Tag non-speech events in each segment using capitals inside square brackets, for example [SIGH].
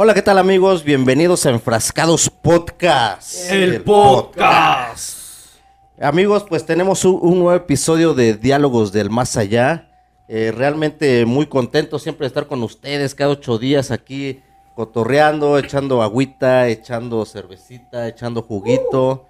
Hola, ¿qué tal amigos? Bienvenidos a Enfrascados Podcast. El, podcast. Amigos, pues tenemos un, nuevo episodio de Diálogos del Más Allá. Eh, realmente muy contento siempre de estar con ustedes cada ocho días aquí cotorreando, echando agüita, echando cervecita, echando juguito.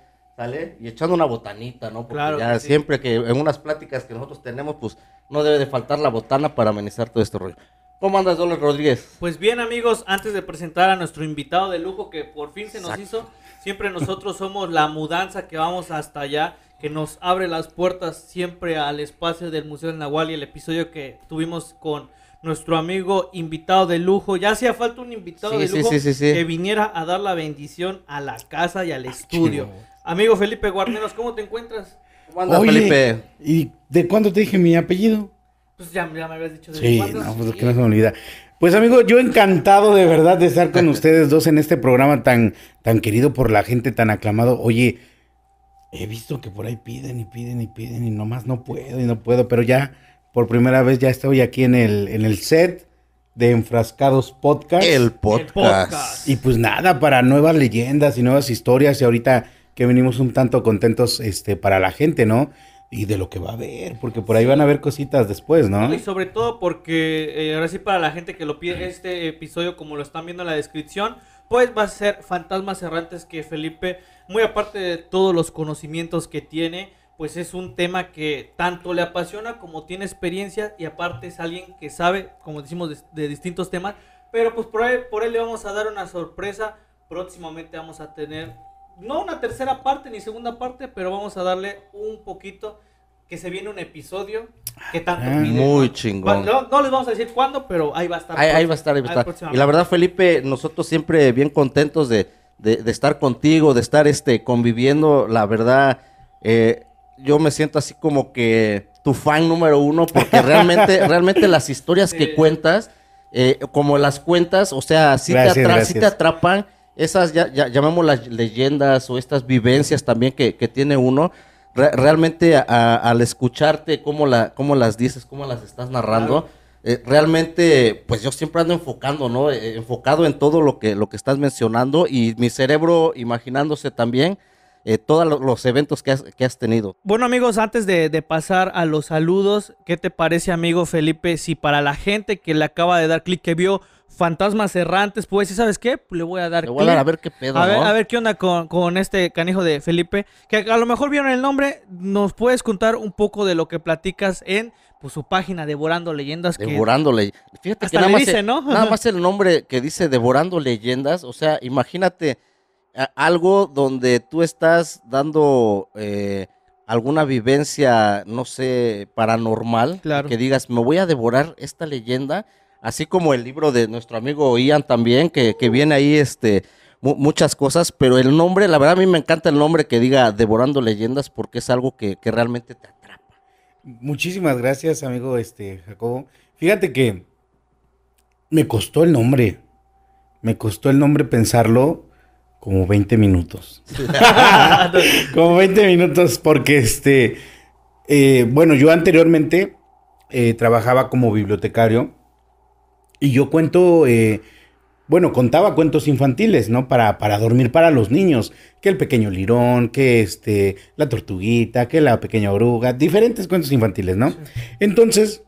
Y echando una botanita, ¿no? Porque ya siempre que en unas pláticas que nosotros tenemos, pues no debe de faltar la botana para amenizar todo este rollo. ¿Cómo andas, Dolores Rodríguez? Pues bien, amigos, antes de presentar a nuestro invitado de lujo que por fin se nos hizo, siempre nosotros [LAUGHS] somos la mudanza que vamos hasta allá, que nos abre las puertas siempre al espacio del Museo del Nahual y el episodio que tuvimos con nuestro amigo invitado de lujo. Ya hacía falta un invitado de lujo que viniera a dar la bendición a la casa y al ah, estudio. Amigo Felipe Guarneros, ¿cómo te encuentras? Hola Felipe? ¿Y de cuándo te dije mi apellido? Pues ya, me habías dicho de Sí, no, pues que no se me olvida. Pues amigo, yo encantado de verdad de estar con [LAUGHS] ustedes dos en este programa tan, tan querido por la gente, tan aclamado. Oye, he visto que por ahí piden y piden y piden y nomás no puedo y no puedo, pero ya por primera vez ya estoy aquí en el, en el set de Enfrascados podcast. El podcast. Y pues nada, para nuevas leyendas y nuevas historias y ahorita que venimos un tanto contentos este, para la gente, ¿no? Y de lo que va a haber, porque por ahí van a haber cositas después, ¿no? Y sobre todo porque, eh, ahora sí, para la gente que lo pide este episodio, como lo están viendo en la descripción, pues va a ser Fantasmas Errantes que Felipe, muy aparte de todos los conocimientos que tiene, pues es un tema que tanto le apasiona como tiene experiencia y aparte es alguien que sabe, como decimos, de, distintos temas, pero pues por ahí, por él le vamos a dar una sorpresa, próximamente vamos a tener no una tercera parte ni segunda parte, pero vamos a darle un poquito que se viene un episodio que tanto ah, Muy chingón. No, les vamos a decir cuándo, pero ahí va a estar. Ahí, va a estar, Y la verdad, Felipe, nosotros siempre bien contentos de, estar contigo, de estar este, conviviendo. La verdad, eh, yo me siento así como que tu fan número uno, porque realmente, [LAUGHS] realmente las historias que cuentas, eh, como las cuentas, o sea, sí, sí te atrapan esas, ya, llamamos las leyendas o estas vivencias también que, tiene uno, realmente al escucharte cómo, la, las dices, cómo las estás narrando, eh, realmente, pues yo siempre ando enfocando, ¿no? Eh, enfocado en todo lo que, lo que estás mencionando y mi cerebro imaginándose también. Eh, todos los eventos que has, tenido. Bueno amigos, antes de, de, pasar a los saludos, ¿qué te parece amigo Felipe si para la gente que le acaba de dar clic, que vio fantasmas errantes, pues, sabes qué? Le voy a dar. a ver qué pedo. A, ver, qué onda con, este canijo de Felipe. Que a lo mejor vieron el nombre. Nos puedes contar un poco de lo que platicas en pues, su página Devorando Leyendas. Devorando Leyendas. Fíjate que nada, más el, ¿no? más el nombre que dice Devorando Leyendas. O sea, imagínate algo donde tú estás dando. Eh, alguna vivencia, no sé, paranormal, claro. que digas, me voy a devorar esta leyenda así como el libro de nuestro amigo Ian también, que, viene ahí este, muchas cosas, pero el nombre, la verdad a mí me encanta el nombre que diga Devorando Leyendas porque es algo que, realmente te atrapa. Muchísimas gracias, amigo este, Jacobo. Fíjate que me costó el nombre, me costó el nombre pensarlo. Como 20 minutos. [LAUGHS] como 20 minutos, porque este. Eh, bueno, yo anteriormente eh, trabajaba como bibliotecario y yo cuento, eh, bueno, contaba cuentos infantiles, ¿no? Para, para dormir para los niños. Que el pequeño lirón, que este, la tortuguita, que la pequeña oruga, diferentes cuentos infantiles, ¿no? Entonces,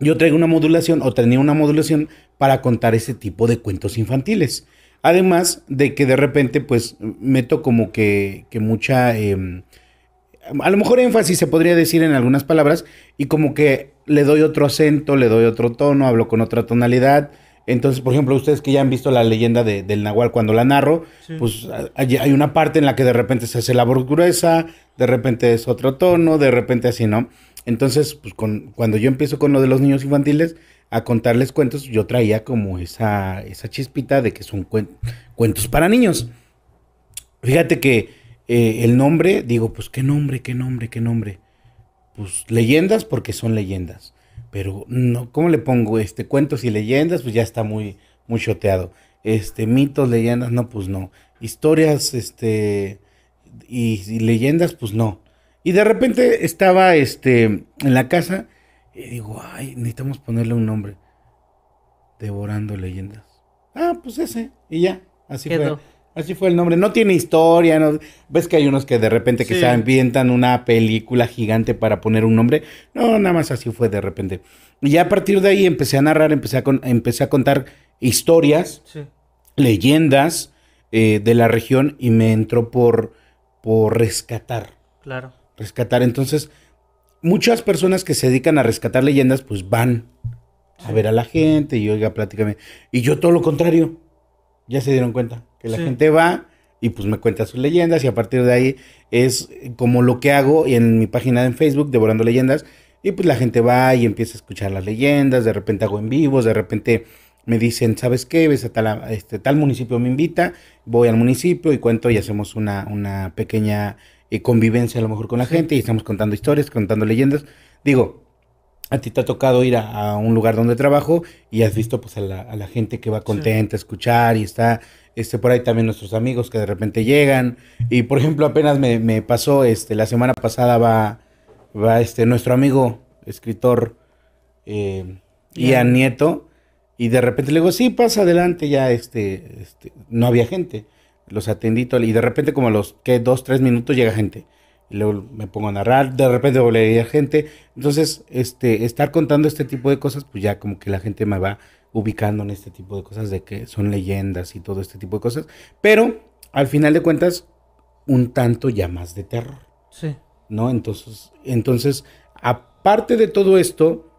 yo traigo una modulación o tenía una modulación para contar ese tipo de cuentos infantiles. Además de que de repente, pues, meto como que, que mucha... Em, a lo mejor énfasis se podría decir en algunas palabras y como que le doy otro acento, le doy otro tono, hablo con otra tonalidad. Entonces, por ejemplo, ustedes que ya han visto la leyenda del Nahual cuando la narro, pues hay, una parte en la que de repente se hace la voz gruesa, de repente es otro tono, de repente así, ¿no? Entonces, pues con, cuando yo empiezo con lo de los niños infantiles, a contarles cuentos, yo traía como esa, esa chispita de que son cuentos para niños. Fíjate que eh, el nombre, digo, pues qué nombre, qué nombre, qué nombre pues, leyendas porque son leyendas. Pero, no, ¿cómo le pongo? Este, cuentos y leyendas, pues ya está muy, muy choteado. Este, mitos, leyendas, no, pues no. Historias, este, y, leyendas, pues no. Y de repente estaba, este, en la casa y digo, ay, necesitamos ponerle un nombre. Devorando leyendas. Ah, pues ese, y ya, así fue. Así fue el nombre. No tiene historia. Ves que hay unos que de repente que se ambientan una película gigante para poner un nombre. No, nada más así fue de repente. Y ya a partir de ahí empecé a narrar, empecé a, empecé a contar historias, leyendas eh, de la región y me entró por, por rescatar. Claro. Rescatar. Entonces, muchas personas que se dedican a rescatar leyendas, pues van a ver a la gente y oiga, pláticamente. Y yo todo lo contrario. Ya se dieron cuenta que la gente va y pues me cuenta sus leyendas y a partir de ahí es como lo que hago en mi página en Facebook, Devorando Leyendas, y pues la gente va y empieza a escuchar las leyendas, de repente hago en vivos, de repente me dicen, ¿sabes qué? Ves a tal, este, tal municipio me invita, voy al municipio y cuento y hacemos una, una pequeña eh, convivencia a lo mejor con la gente y estamos contando historias, contando leyendas. Digo, a ti te ha tocado ir a, un lugar donde trabajo y has visto pues a la, gente que va contenta a escuchar y está este, por ahí también nuestros amigos que de repente llegan. Y por ejemplo, apenas me, pasó, este, la semana pasada va, va este, nuestro amigo, escritor eh, Ian Nieto, y de repente le digo, sí, pasa adelante, ya este, este, no había gente. Los atendí y de repente como a los que dos, tres minutos llega gente. Y luego me pongo a narrar, de repente volvería gente. Entonces, este, estar contando este tipo de cosas, pues ya como que la gente me va ubicando en este tipo de cosas, de que son leyendas y todo este tipo de cosas, pero al final de cuentas, un tanto ya más de terror. Sí. ¿No? Entonces, entonces aparte de todo esto,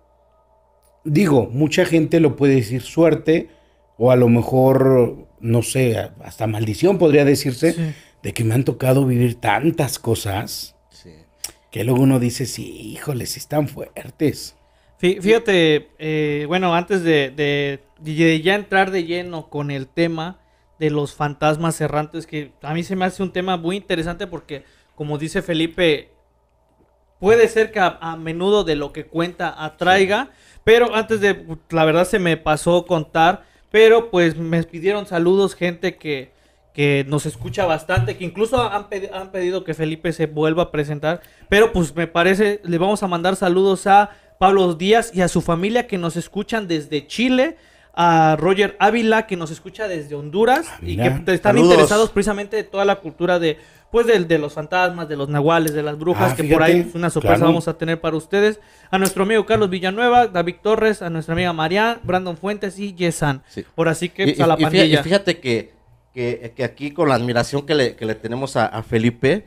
digo, mucha gente lo puede decir suerte o a lo mejor, no sé, hasta maldición podría decirse, de que me han tocado vivir tantas cosas que luego uno dice, sí, híjoles, están fuertes. Fíjate, eh, bueno, antes de, ya entrar de lleno con el tema de los fantasmas errantes, que a mí se me hace un tema muy interesante porque, como dice Felipe, puede ser que a, menudo de lo que cuenta atraiga, pero antes de, la verdad se me pasó contar, pero pues me pidieron saludos gente que, nos escucha bastante, que incluso han pedido que Felipe se vuelva a presentar, pero pues me parece, le vamos a mandar saludos a Pablo Díaz y a su familia que nos escuchan desde Chile, a Roger Ávila que nos escucha desde Honduras ah, y que están interesados precisamente de toda la cultura de pues los fantasmas, de los nahuales, de las brujas, ah, que por ahí una sorpresa vamos a tener para ustedes. A nuestro amigo Carlos Villanueva, David Torres, a nuestra amiga María, Brandon Fuentes y Yesan. Por así que a la y Fíjate que, aquí con la admiración que le, tenemos a, Felipe,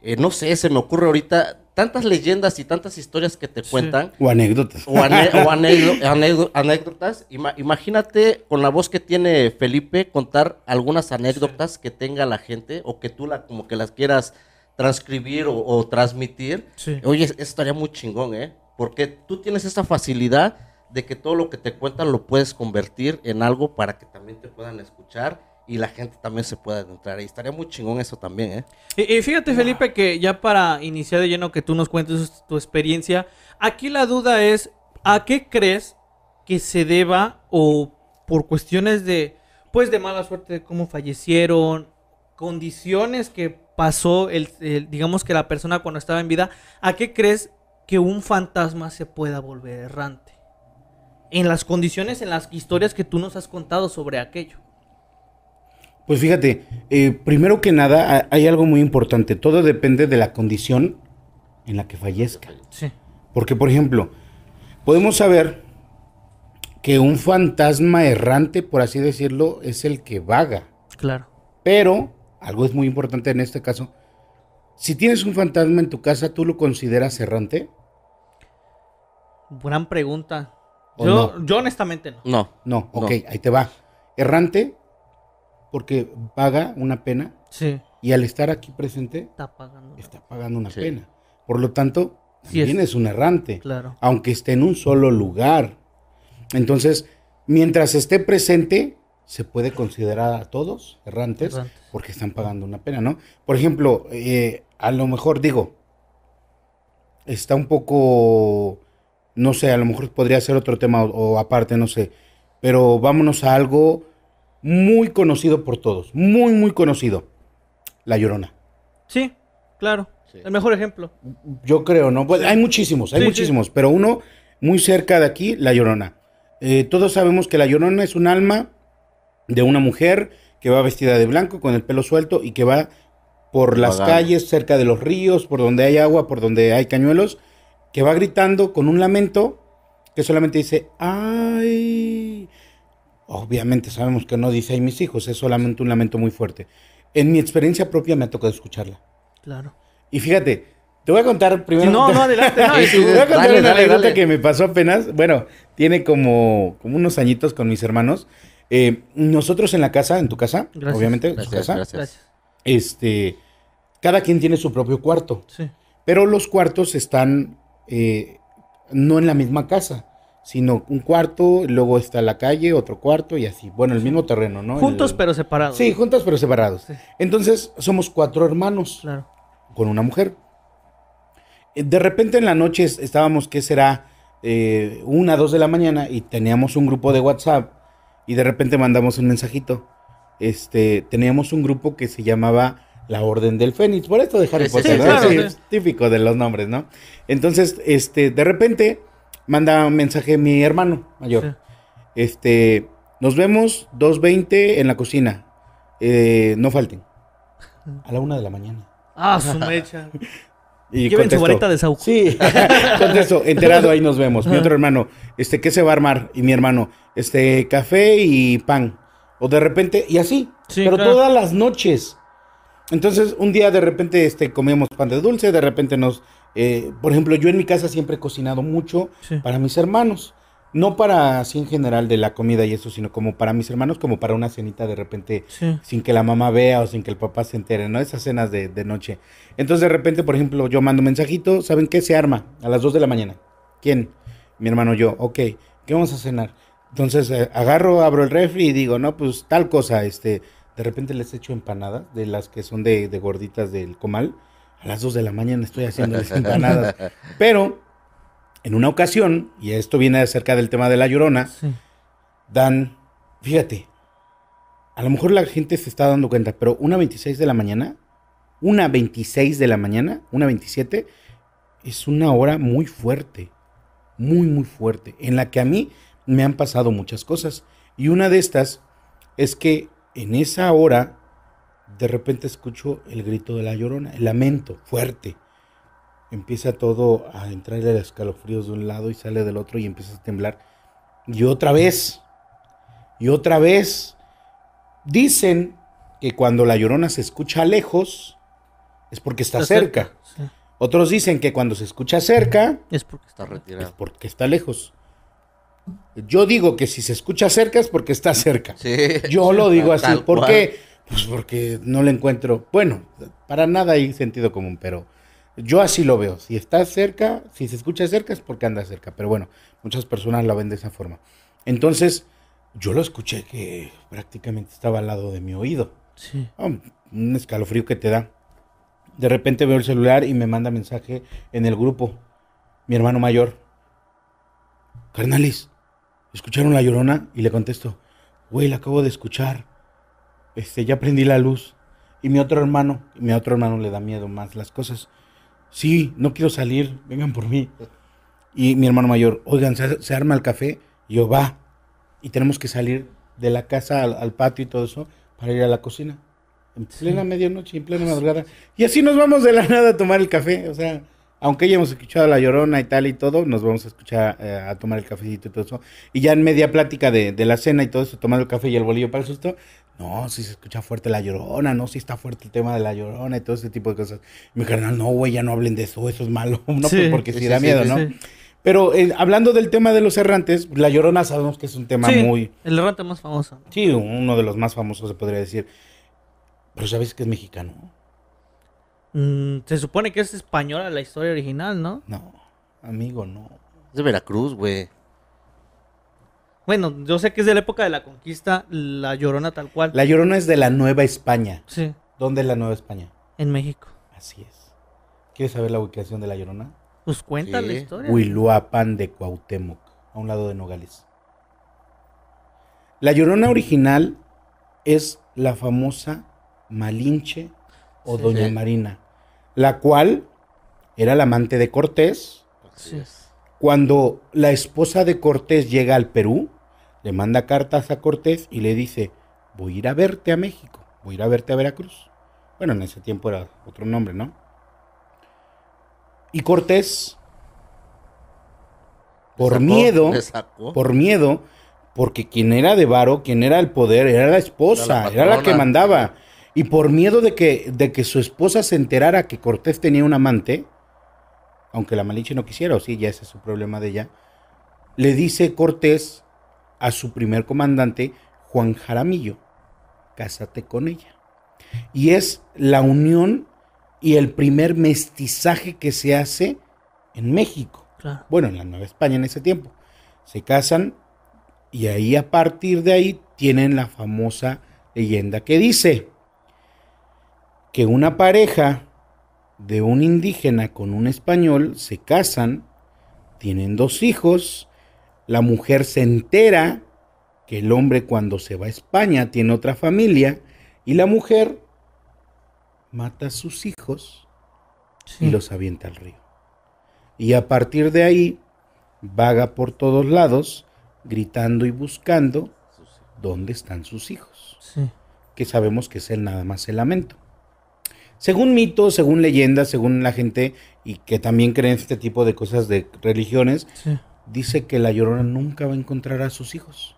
eh, no sé, se me ocurre ahorita tantas leyendas y tantas historias que te cuentan. O anécdotas. O, [LAUGHS] anécdotas. imagínate con la voz que tiene Felipe contar algunas anécdotas que tenga la gente o que tú la, como que las quieras transcribir o, transmitir. Oye, eso estaría muy chingón, ¿eh? Porque tú tienes esa facilidad de que todo lo que te cuentan lo puedes convertir en algo para que también te puedan escuchar y la gente también se pueda adentrar. Y estaría muy chingón eso también, ¿eh? Y, fíjate, Felipe, que ya para iniciar de lleno, que tú nos cuentes tu experiencia, aquí la duda es, ¿a qué crees que se deba o por cuestiones de, pues, de mala suerte, de cómo fallecieron, condiciones que pasó, digamos que la persona cuando estaba en vida, ¿a qué crees que un fantasma se pueda volver errante? En las condiciones, en las historias que tú nos has contado sobre aquello. Pues fíjate, eh, primero que nada hay algo muy importante. Todo depende de la condición en la que fallezca. Sí. Porque, por ejemplo, podemos saber que un fantasma errante, por así decirlo, es el que vaga. Claro. Pero, algo es muy importante en este caso, si tienes un fantasma en tu casa, ¿tú lo consideras errante? Gran pregunta. Yo, yo honestamente no. No. No, ok, ahí te va. Errante porque paga una pena. Y al estar aquí presente, está pagando, está pagando una pena. Por lo tanto, también es. un errante. Claro. Aunque esté en un solo lugar. Entonces, mientras esté presente, se puede considerar a todos errantes, porque están pagando una pena, ¿no? Por ejemplo, eh, a lo mejor digo, está un poco, no sé, a lo mejor podría ser otro tema o aparte, no sé, pero vámonos a algo muy conocido por todos, muy, muy conocido. La Llorona. Sí, claro. El mejor ejemplo. Yo creo, ¿no? Pues hay muchísimos, hay muchísimos, pero uno muy cerca de aquí, La Llorona. Eh, todos sabemos que La Llorona es un alma de una mujer que va vestida de blanco, con el pelo suelto y que va por las calles, cerca de los ríos, por donde hay agua, por donde hay cañuelos, que va gritando con un lamento que solamente dice, ay, Obviamente sabemos que no dice, hay mis hijos, es solamente un lamento muy fuerte. En mi experiencia propia me ha tocado escucharla. Claro. Y fíjate, te voy a contar primero. No, no, adelante, [LAUGHS] te voy a contar una que me pasó apenas. Bueno, tiene como, como unos añitos con mis hermanos. Eh, nosotros en la casa, en tu casa, obviamente, en tu casa. Gracias. Este, cada quien tiene su propio cuarto. Sí. Pero los cuartos están eh, no en la misma casa sino un cuarto, luego está la calle, otro cuarto y así. Bueno, el mismo terreno, ¿no? Juntos pero separados. Sí, juntos pero separados. Entonces, somos cuatro hermanos claro. con una mujer. Eh, de repente en la noche estábamos, ¿qué será? Eh, una, dos de la mañana y teníamos un grupo de WhatsApp y de repente mandamos un mensajito. Este, teníamos un grupo que se llamaba la Orden del Fénix, por esto dejaré por sí, típico de los nombres, ¿no? Entonces, este, de repente manda un mensaje mi hermano mayor. Este, nos vemos 2.20 en la cocina. Eh, no falten. A la una de la mañana. Ah, su mecha. [LAUGHS] Y Lleven su varita de saúco. Sí. Entonces, [LAUGHS] enterado, ahí nos vemos. Mi otro hermano, este, ¿qué se va a armar? Y mi hermano, este, café y pan. O de repente, y así. pero todas las noches. Entonces, un día de repente, este, comíamos pan de dulce, de repente nos eh, por ejemplo, yo en mi casa siempre he cocinado mucho para mis hermanos. No para así en general de la comida y eso, sino como para mis hermanos, como para una cenita de repente, sin que la mamá vea o sin que el papá se entere, ¿no? Esas cenas de, noche. Entonces, de repente, por ejemplo, yo mando mensajito, ¿saben qué? Se arma a las 2 de la mañana. ¿Quién? Mi hermano, yo. Ok, ¿qué vamos a cenar? Entonces, eh, agarro, abro el refri y digo, no, pues tal cosa, este, de repente les echo empanadas de las que son de gorditas del comal a las 2 de la mañana estoy haciendo las empanadas. [LAUGHS] Pero en una ocasión, y esto viene acerca del tema de la llorona, dan, fíjate, a lo mejor la gente se está dando cuenta, pero una 26 de la mañana, una 26 de la mañana, una 27, es una hora muy fuerte, muy, muy fuerte, en la que a mí me han pasado muchas cosas. Y una de estas es que en esa hora de repente escucho el grito de la llorona, el lamento fuerte. Empieza todo a entrarle a escalofríos de un lado y sale del otro y empieza a temblar. Y otra vez, y otra vez. Dicen que cuando la llorona se escucha lejos es porque está, cerca. Otros dicen que cuando se escucha cerca es porque está retirada, Es porque está lejos. Yo digo que si se escucha cerca es porque está cerca. Yo lo digo [LAUGHS] así. ¿Por qué? Pues porque no le encuentro, bueno, para nada hay sentido común, pero yo así lo veo. Si está cerca, si se escucha cerca es porque anda cerca, pero bueno, muchas personas la ven de esa forma. Entonces, yo lo escuché que prácticamente estaba al lado de mi oído. Sí. Ah, un escalofrío que te da. De repente veo el celular y me manda mensaje en el grupo. Mi hermano mayor. carnalis, ¿escucharon la llorona? Y le contesto, güey, la acabo de escuchar este, ya prendí la luz. Y mi otro hermano, y mi otro hermano le da miedo más las cosas. Sí, no quiero salir, vengan por mí. Y mi hermano mayor, oigan, se, arma el café. yo, va. Y tenemos que salir de la casa al, patio y todo eso para ir a la cocina. En plena medianoche, en plena madrugada. Y así nos vamos de la nada a tomar el café. O sea, aunque ya hemos escuchado la llorona y tal y todo, nos vamos a escuchar eh, a tomar el cafecito y todo eso. Y ya en media plática de, de, la cena y todo eso, tomando el café y el bolillo para el susto, no, si se escucha fuerte la llorona, no, si está fuerte el tema de la llorona y todo ese tipo de cosas. Me dijeron, no, güey, ya no hablen de eso, eso es malo, no, porque si da miedo, ¿no? Pero hablando del tema de los errantes, La Llorona sabemos que es un tema muy... El errante más famoso. Sí, uno de los más famosos se podría decir. Pero sabes que es mexicano. Mm, se supone que es española la historia original, ¿no? No, amigo, no. Es de Veracruz, güey. Bueno, yo sé que es de la época de la conquista, la Llorona tal cual. La Llorona es de la Nueva España. Sí. ¿Dónde es la Nueva España? En México. Así es. ¿Quieres saber la ubicación de la Llorona? Pues cuenta la historia. Huiluapan de Cuauhtémoc, a un lado de Nogales. La Llorona original es la famosa Malinche o Doña Marina, la cual era la amante de Cortés. Así es cuando la esposa de Cortés llega al Perú, le manda cartas a Cortés y le dice, voy a ir a verte a México, voy a ir a verte a Veracruz. Bueno, en ese tiempo era otro nombre, ¿no? Y Cortés, por miedo, por miedo, porque quien era de varo, quien era el poder, era la esposa, era la, era la que mandaba. Y por miedo de que, de que su esposa se enterara que Cortés tenía un amante, aunque la Malinche no quisiera, o sí, ya ese es su problema de ella, le dice Cortés a su primer comandante, Juan Jaramillo, cásate con ella. Y es la unión y el primer mestizaje que se hace en México. Bueno, en la Nueva España en ese tiempo. Se casan y ahí a partir de ahí tienen la famosa leyenda que dice que una pareja de un indígena con un español, se casan, tienen dos hijos, la mujer se entera que el hombre cuando se va a España tiene otra familia y la mujer mata a sus hijos y los avienta al río. Y a partir de ahí vaga por todos lados gritando y buscando dónde están sus hijos, que sabemos que es el nada más el lamento según mitos, según leyendas, según la gente y que también creen este tipo de cosas de religiones, dice que la llorona nunca va a encontrar a sus hijos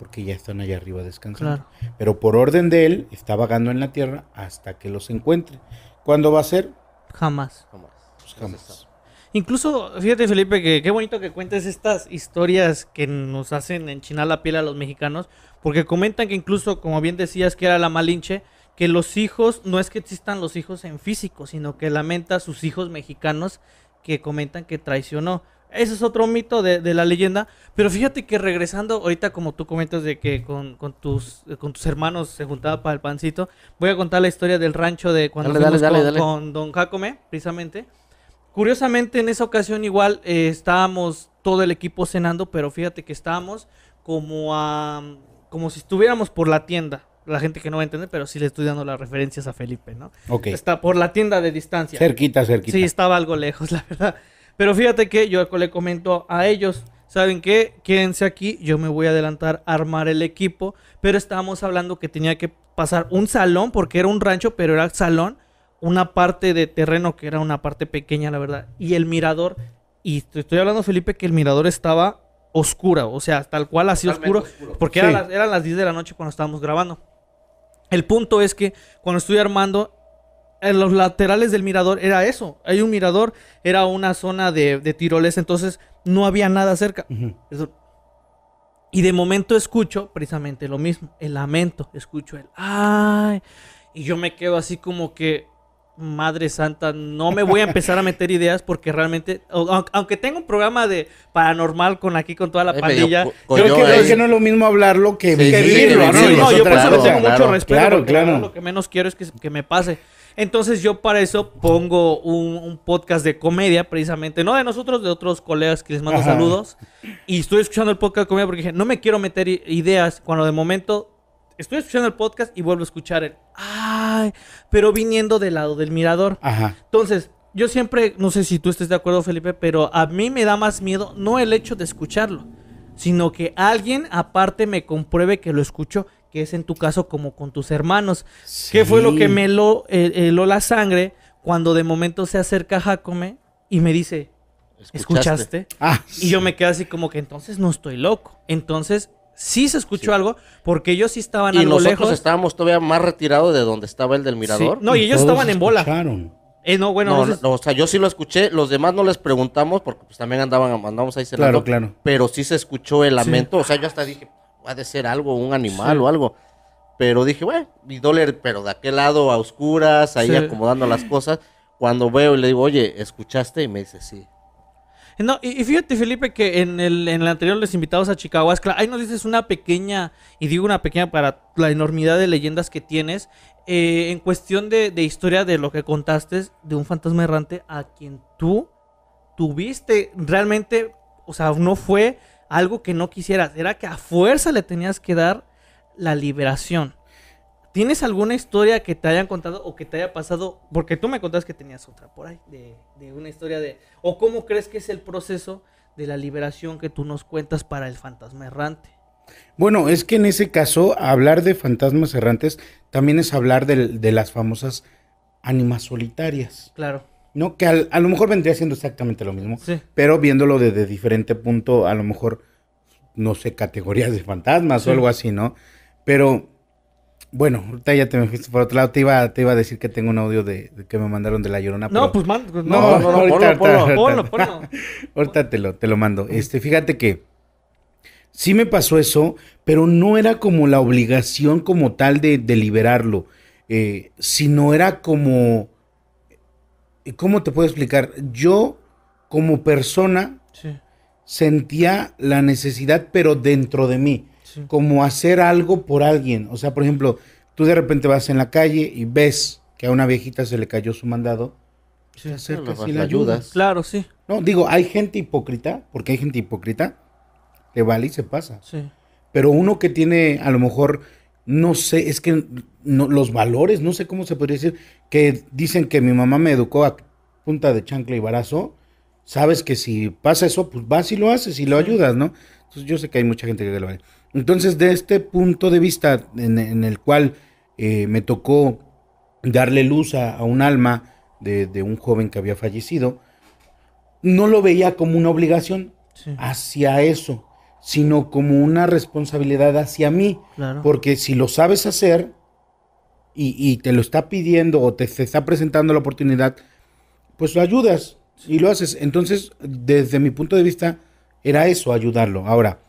porque ya están allá arriba descansando. Pero por orden de él está vagando en la tierra hasta que los encuentre. ¿Cuándo va a ser? Jamás. jamás. Pues pues incluso, fíjate Felipe, que qué bonito que cuentes estas historias que nos hacen enchinar la piel a los mexicanos, porque comentan que incluso, como bien decías, que era la Malinche, que los hijos, no es que existan los hijos en físico, sino que lamenta a sus hijos mexicanos que comentan que traicionó. Ese es otro mito de, la leyenda. Pero fíjate que regresando, ahorita como tú comentas de que con, tus, con tus hermanos se juntaba para el pancito, voy a contar la historia del rancho de cuando con, don Jacome, precisamente. Curiosamente, en esa ocasión igual eh, estábamos todo el equipo cenando, pero fíjate que estábamos como a, como si estuviéramos por la tienda la gente que no va a entender, pero sí le estoy dando las referencias a Felipe, ¿no? Ok. Está por la tienda de distancia. Cerquita, cerquita. Sí, estaba algo lejos, [LAUGHS] la verdad. Pero fíjate que yo le comento a ellos, ¿saben qué? Quédense aquí, yo me voy a adelantar a armar el equipo, pero estábamos hablando que tenía que pasar un salón, porque era un rancho, pero era salón, una parte de terreno que era una parte pequeña, la verdad, y el mirador, y te estoy hablando, Felipe, que el mirador estaba oscura, o sea, tal cual así oscuro, porque eran, las, eran las 10 de la noche cuando estábamos grabando. El punto es que cuando estoy armando, en los laterales del mirador era eso. Hay un mirador, era una zona de, de tiroles, entonces no había nada cerca. Y de momento escucho precisamente lo mismo, el lamento. Escucho el ay. Y yo me quedo así como que Madre Santa, no me voy a empezar a meter ideas porque realmente, aunque tengo un programa de paranormal con aquí, con toda la pandilla. creo que, no es lo mismo hablarlo que, vivirlo. no, yo por tengo mucho respeto. Lo que menos quiero es que, me pase. Entonces yo para eso pongo un, podcast de comedia precisamente, no de nosotros, de otros colegas que les mando saludos. Y estoy escuchando el podcast de comedia porque dije, no me quiero meter ideas cuando de momento estoy escuchando el podcast y vuelvo a escuchar el, ay, pero viniendo del lado del mirador. Ajá. Entonces, yo siempre, no sé si tú estés de acuerdo, Felipe, pero a mí me da más miedo no el hecho de escucharlo, sino que alguien aparte me compruebe que lo escucho, que es en tu caso como con tus hermanos. Sí. ¿Qué fue lo que me eh, heló, la sangre cuando de momento se acerca Jacome y me dice, ¿escuchaste? Ah, y yo me quedo así como que entonces no estoy loco. Entonces sí se escuchó algo, porque ellos sí estaban y nosotros estábamos todavía más retirados de donde estaba el del mirador. No, y ellos estaban en bola. Eh, no, bueno, o sea, yo sí lo escuché, los demás no les preguntamos porque pues también andaban, andábamos ahí cerrando. Claro, claro. Pero sí se escuchó el lamento, o sea, yo hasta dije, va de ser algo, un animal o algo. Pero dije, bueno, mi dólar, pero de aquel lado a oscuras, ahí acomodando las cosas. Cuando veo y le digo, oye, ¿escuchaste? Y me dice, sí. No, y, fíjate, Felipe, que en el, anterior les invitados a Chicago, ahí nos dices una pequeña, y digo una pequeña para la enormidad de leyendas que tienes, eh, en cuestión de, historia de lo que contaste de un fantasma errante a quien tú tuviste realmente, o sea, no fue algo que no quisieras, era que a fuerza le tenías que dar la liberación. ¿Tienes alguna historia que te hayan contado o que te haya pasado? Porque tú me contabas que tenías otra por ahí, de, una historia de... ¿O cómo crees que es el proceso de la liberación que tú nos cuentas para el fantasma errante? Bueno, es que en ese caso, hablar de fantasmas errantes también es hablar de, las famosas ánimas solitarias. Claro. ¿No? Que a lo mejor vendría siendo exactamente lo mismo, sí. pero viéndolo desde diferente punto, a lo mejor, no sé, categorías de fantasmas o algo así, ¿no? Pero bueno, ahorita ya te me por otro lado. Te iba, a decir que tengo un audio de, que me mandaron de la llorona. No, pues, mando. Pues no, no, no, ahorita, ponlo, ponlo, [LAUGHS] te, lo, te lo mando. Este, fíjate que sí me pasó eso, pero no era como la obligación como tal de, liberarlo, eh, sino era como. ¿Cómo te puedo explicar? Yo, como persona, sentía la necesidad, pero dentro de mí como hacer algo por alguien. O sea, por ejemplo, tú de repente vas en la calle y ves que a una viejita se le cayó su mandado. Se acércate, claro, y la ayudas. Claro, sí. No, digo, hay gente hipócrita, porque hay gente hipócrita, que vale y se pasa. Sí. Pero uno que tiene, a lo mejor, no sé, es que los valores, no sé cómo se podría decir, que dicen que mi mamá me educó a punta de chancla y barazo, sabes que si pasa eso, pues vas y lo haces y lo ayudas, ¿no? Entonces yo sé que hay mucha gente que le vale. Entonces, de este punto de vista en, el cual eh, me tocó darle luz a, un alma de, un joven que había fallecido, no lo veía como una obligación hacia eso, sino como una responsabilidad hacia mí. Porque si lo sabes hacer y, te lo está pidiendo o te, te está presentando la oportunidad, pues lo ayudas y lo haces. Entonces, desde mi punto de vista, era eso, ayudarlo. Ahora,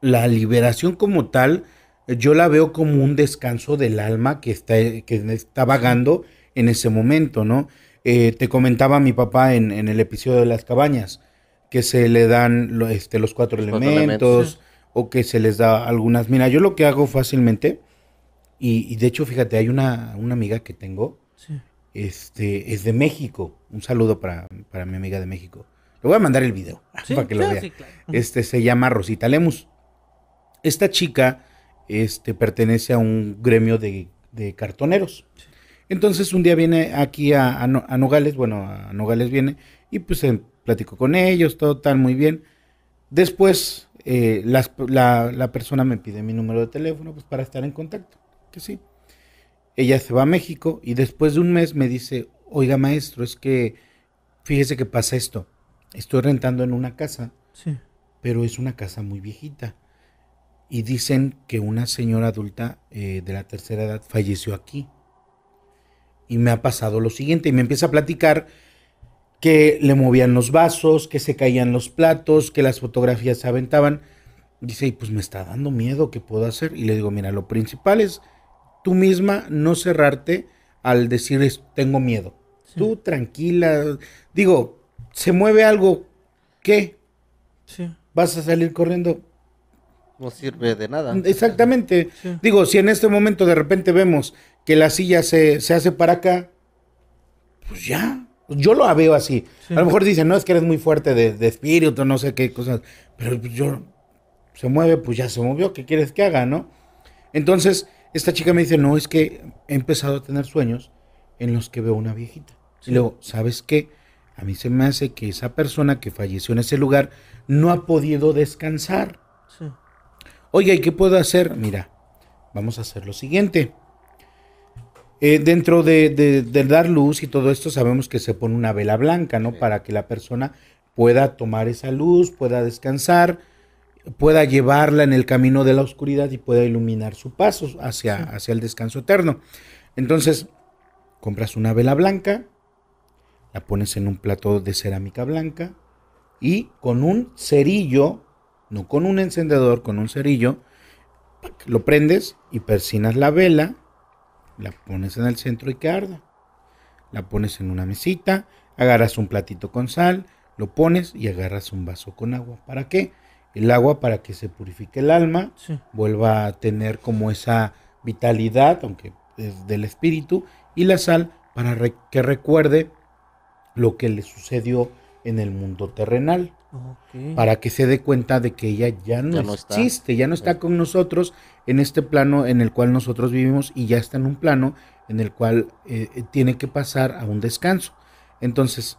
la liberación como tal, yo la veo como un descanso del alma que está, que está vagando en ese momento, ¿no? Eh, te comentaba mi papá en, en, el episodio de las cabañas, que se le dan este, los cuatro elementos, o que se les da algunas. Mira, yo lo que hago fácilmente, y, de hecho, fíjate, hay una, una amiga que tengo, este, es de México. Un saludo para, mi amiga de México. Le voy a mandar el video ah, para que lo ah, Este se llama Rosita Lemus. Esta chica este, pertenece a un gremio de, cartoneros. Entonces un día viene aquí a, Nogales, bueno, a Nogales viene y pues platico con ellos, todo tal, muy bien. Después eh, la, persona me pide mi número de teléfono pues, para estar en contacto, que sí. Ella se va a México y después de un mes me dice, oiga maestro, es que fíjese que pasa esto. Estoy rentando en una casa, sí. pero es una casa muy viejita y dicen que una señora adulta eh, de la tercera edad falleció aquí. Y me ha pasado lo siguiente, y me empieza a platicar que le movían los vasos, que se caían los platos, que las fotografías se aventaban. Dice, pues me está dando miedo, ¿qué puedo hacer? Y le digo, mira, lo principal es tú misma no cerrarte al decir, tengo miedo. Tú tranquila, digo, se mueve algo, ¿qué? Sí. Vas a salir corriendo, no sirve de nada. Exactamente. Digo, si en este momento de repente vemos que la silla se, hace para acá, pues ya. Yo lo veo así. A lo mejor dicen, no, es que eres muy fuerte de, espíritu, no sé qué cosas. Pero pues, yo, se mueve, pues ya se movió, ¿qué quieres que haga, no? Entonces, esta chica me dice, no, es que he empezado a tener sueños en los que veo una viejita. Y luego, ¿sabes qué? A mí se me hace que esa persona que falleció en ese lugar no ha podido descansar Oye, ¿y qué puedo hacer? Mira, vamos a hacer lo siguiente. Eh, dentro de, dar luz y todo esto, sabemos que se pone una vela blanca, ¿no? Para que la persona pueda tomar esa luz, pueda descansar, pueda llevarla en el camino de la oscuridad y pueda iluminar su paso hacia, hacia el descanso eterno. Entonces, compras una vela blanca, la pones en un plato de cerámica blanca y con un cerillo no con un encendedor, con un cerillo, lo prendes y persinas la vela, la pones en el centro y que arda. La pones en una mesita, agarras un platito con sal, lo pones y agarras un vaso con agua. ¿Para qué? El agua para que se purifique el alma, vuelva a tener como esa vitalidad, aunque es del espíritu, y la sal para que recuerde lo que le sucedió en el mundo terrenal. Para que se dé cuenta de que ella ya no, existe, ya no está con nosotros en este plano en el cual nosotros vivimos y ya está en un plano en el cual eh, eh, tiene que pasar a un descanso. Entonces,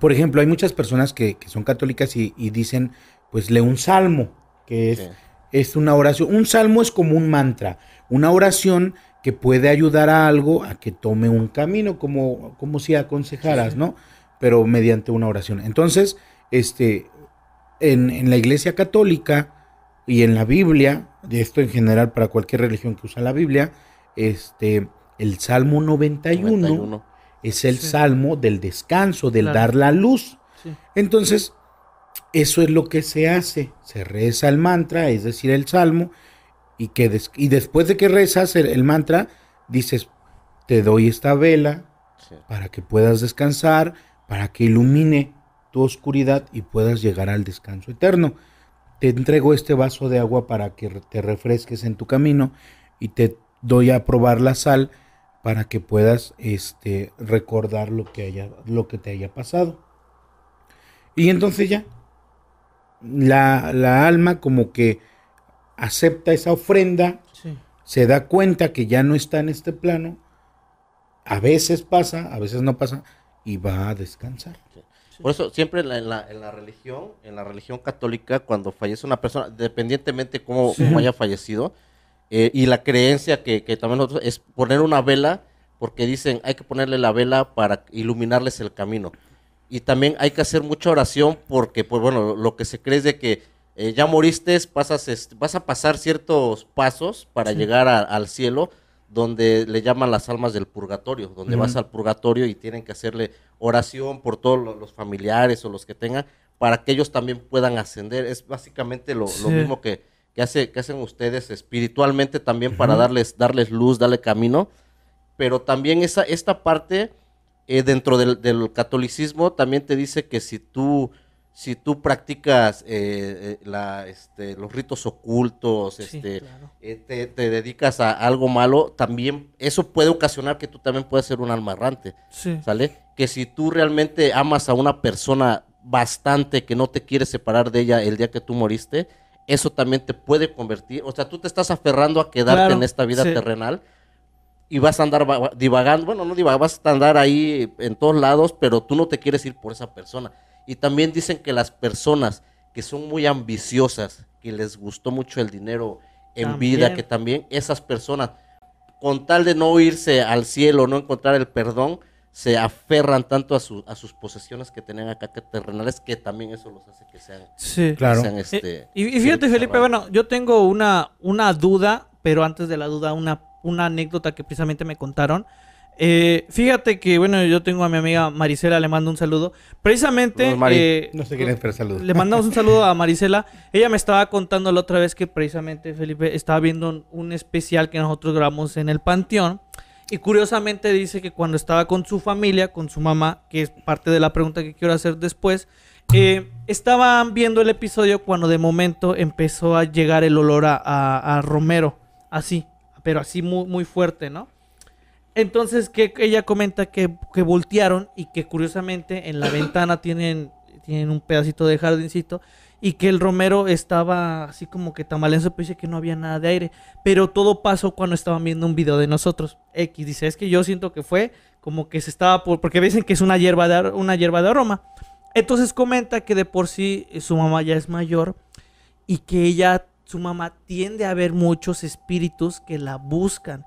por ejemplo, hay muchas personas que, son católicas y, dicen, pues lee un salmo, que es, una oración. Un salmo es como un mantra, una oración que puede ayudar a algo a que tome un camino, como, como si aconsejaras, ¿no? Pero mediante una oración. Entonces, este, en, la Iglesia Católica y en la Biblia, de esto en general para cualquier religión que usa la Biblia, este, el Salmo 91, es el salmo del descanso, del dar la luz. Entonces, eso es lo que se hace. Se reza el mantra, es decir, el salmo, y, que y después de que rezas el, mantra, dices, te doy esta vela para que puedas descansar, para que ilumine oscuridad y puedas llegar al descanso eterno. Te entrego este vaso de agua para que te refresques en tu camino y te doy a probar la sal para que puedas este, recordar lo que, haya, lo que te haya pasado. Y entonces ya, la, la alma como que acepta esa ofrenda, se da cuenta que ya no está en este plano, a veces pasa, a veces no pasa, y va a descansar. Por eso siempre en la, religión, en la religión católica, cuando fallece una persona, dependientemente de cómo haya fallecido, eh, y la creencia que, también nosotros es poner una vela, porque dicen hay que ponerle la vela para iluminarles el camino. Y también hay que hacer mucha oración porque, pues bueno, lo que se cree es de que eh, ya moriste, pasas, vas a pasar ciertos pasos para llegar al cielo donde le llaman las almas del purgatorio, donde vas al purgatorio y tienen que hacerle oración por todos los familiares o los que tengan, para que ellos también puedan ascender. Es básicamente lo, mismo que, que, hacen ustedes espiritualmente también para darles, darles luz, darle camino. Pero también esa, esta parte eh, dentro del, catolicismo también te dice que si tú si tú practicas eh, eh, este, los ritos ocultos, este, eh, te, dedicas a algo malo, también eso puede ocasionar que tú también puedas ser un alma errante, ¿sale? Que si tú realmente amas a una persona bastante que no te quieres separar de ella el día que tú moriste, eso también te puede convertir, o sea, tú te estás aferrando a quedarte en esta vida terrenal y vas a andar divagando, bueno, no divagas vas a andar ahí en todos lados, pero tú no te quieres ir por esa persona. Y también dicen que las personas que son muy ambiciosas, que les gustó mucho el dinero en vida, que también esas personas, con tal de no irse al cielo, no encontrar el perdón, se aferran tanto a, sus posesiones que tienen acá que terrenales, que también eso los hace que sean... Sí, claro. y, este, y, fíjate, Felipe, bueno, yo tengo una, una duda, pero antes de la duda, una, una anécdota que precisamente me contaron eh, fíjate que, bueno, yo tengo a mi amiga Marisela, le mando un saludo. Precisamente. Eh, sé Le mandamos un [LAUGHS] saludo a Marisela. Ella me estaba contando la otra vez que, precisamente, Felipe estaba viendo un especial que nosotros grabamos en el Panteón. Y curiosamente dice que cuando estaba con su familia, con su mamá, que es parte de la pregunta que quiero hacer después, eh, estaban viendo el episodio cuando de momento empezó a llegar el olor a, a Romero. Así, pero así muy, muy fuerte, ¿no? Entonces que ella comenta que, que voltearon y que curiosamente en la ventana [CLEARS THROAT] tienen, tienen un pedacito de jardincito y que el romero estaba así como que tamalense, pero dice que no había nada de aire. Pero todo pasó cuando estaban viendo un video de nosotros. X dice, es que yo siento que fue como que se estaba, por, porque dicen que es una hierba, de, una hierba de aroma. Entonces comenta que de por sí eh, su mamá ya es mayor y que ella, su mamá tiende a ver muchos espíritus que la buscan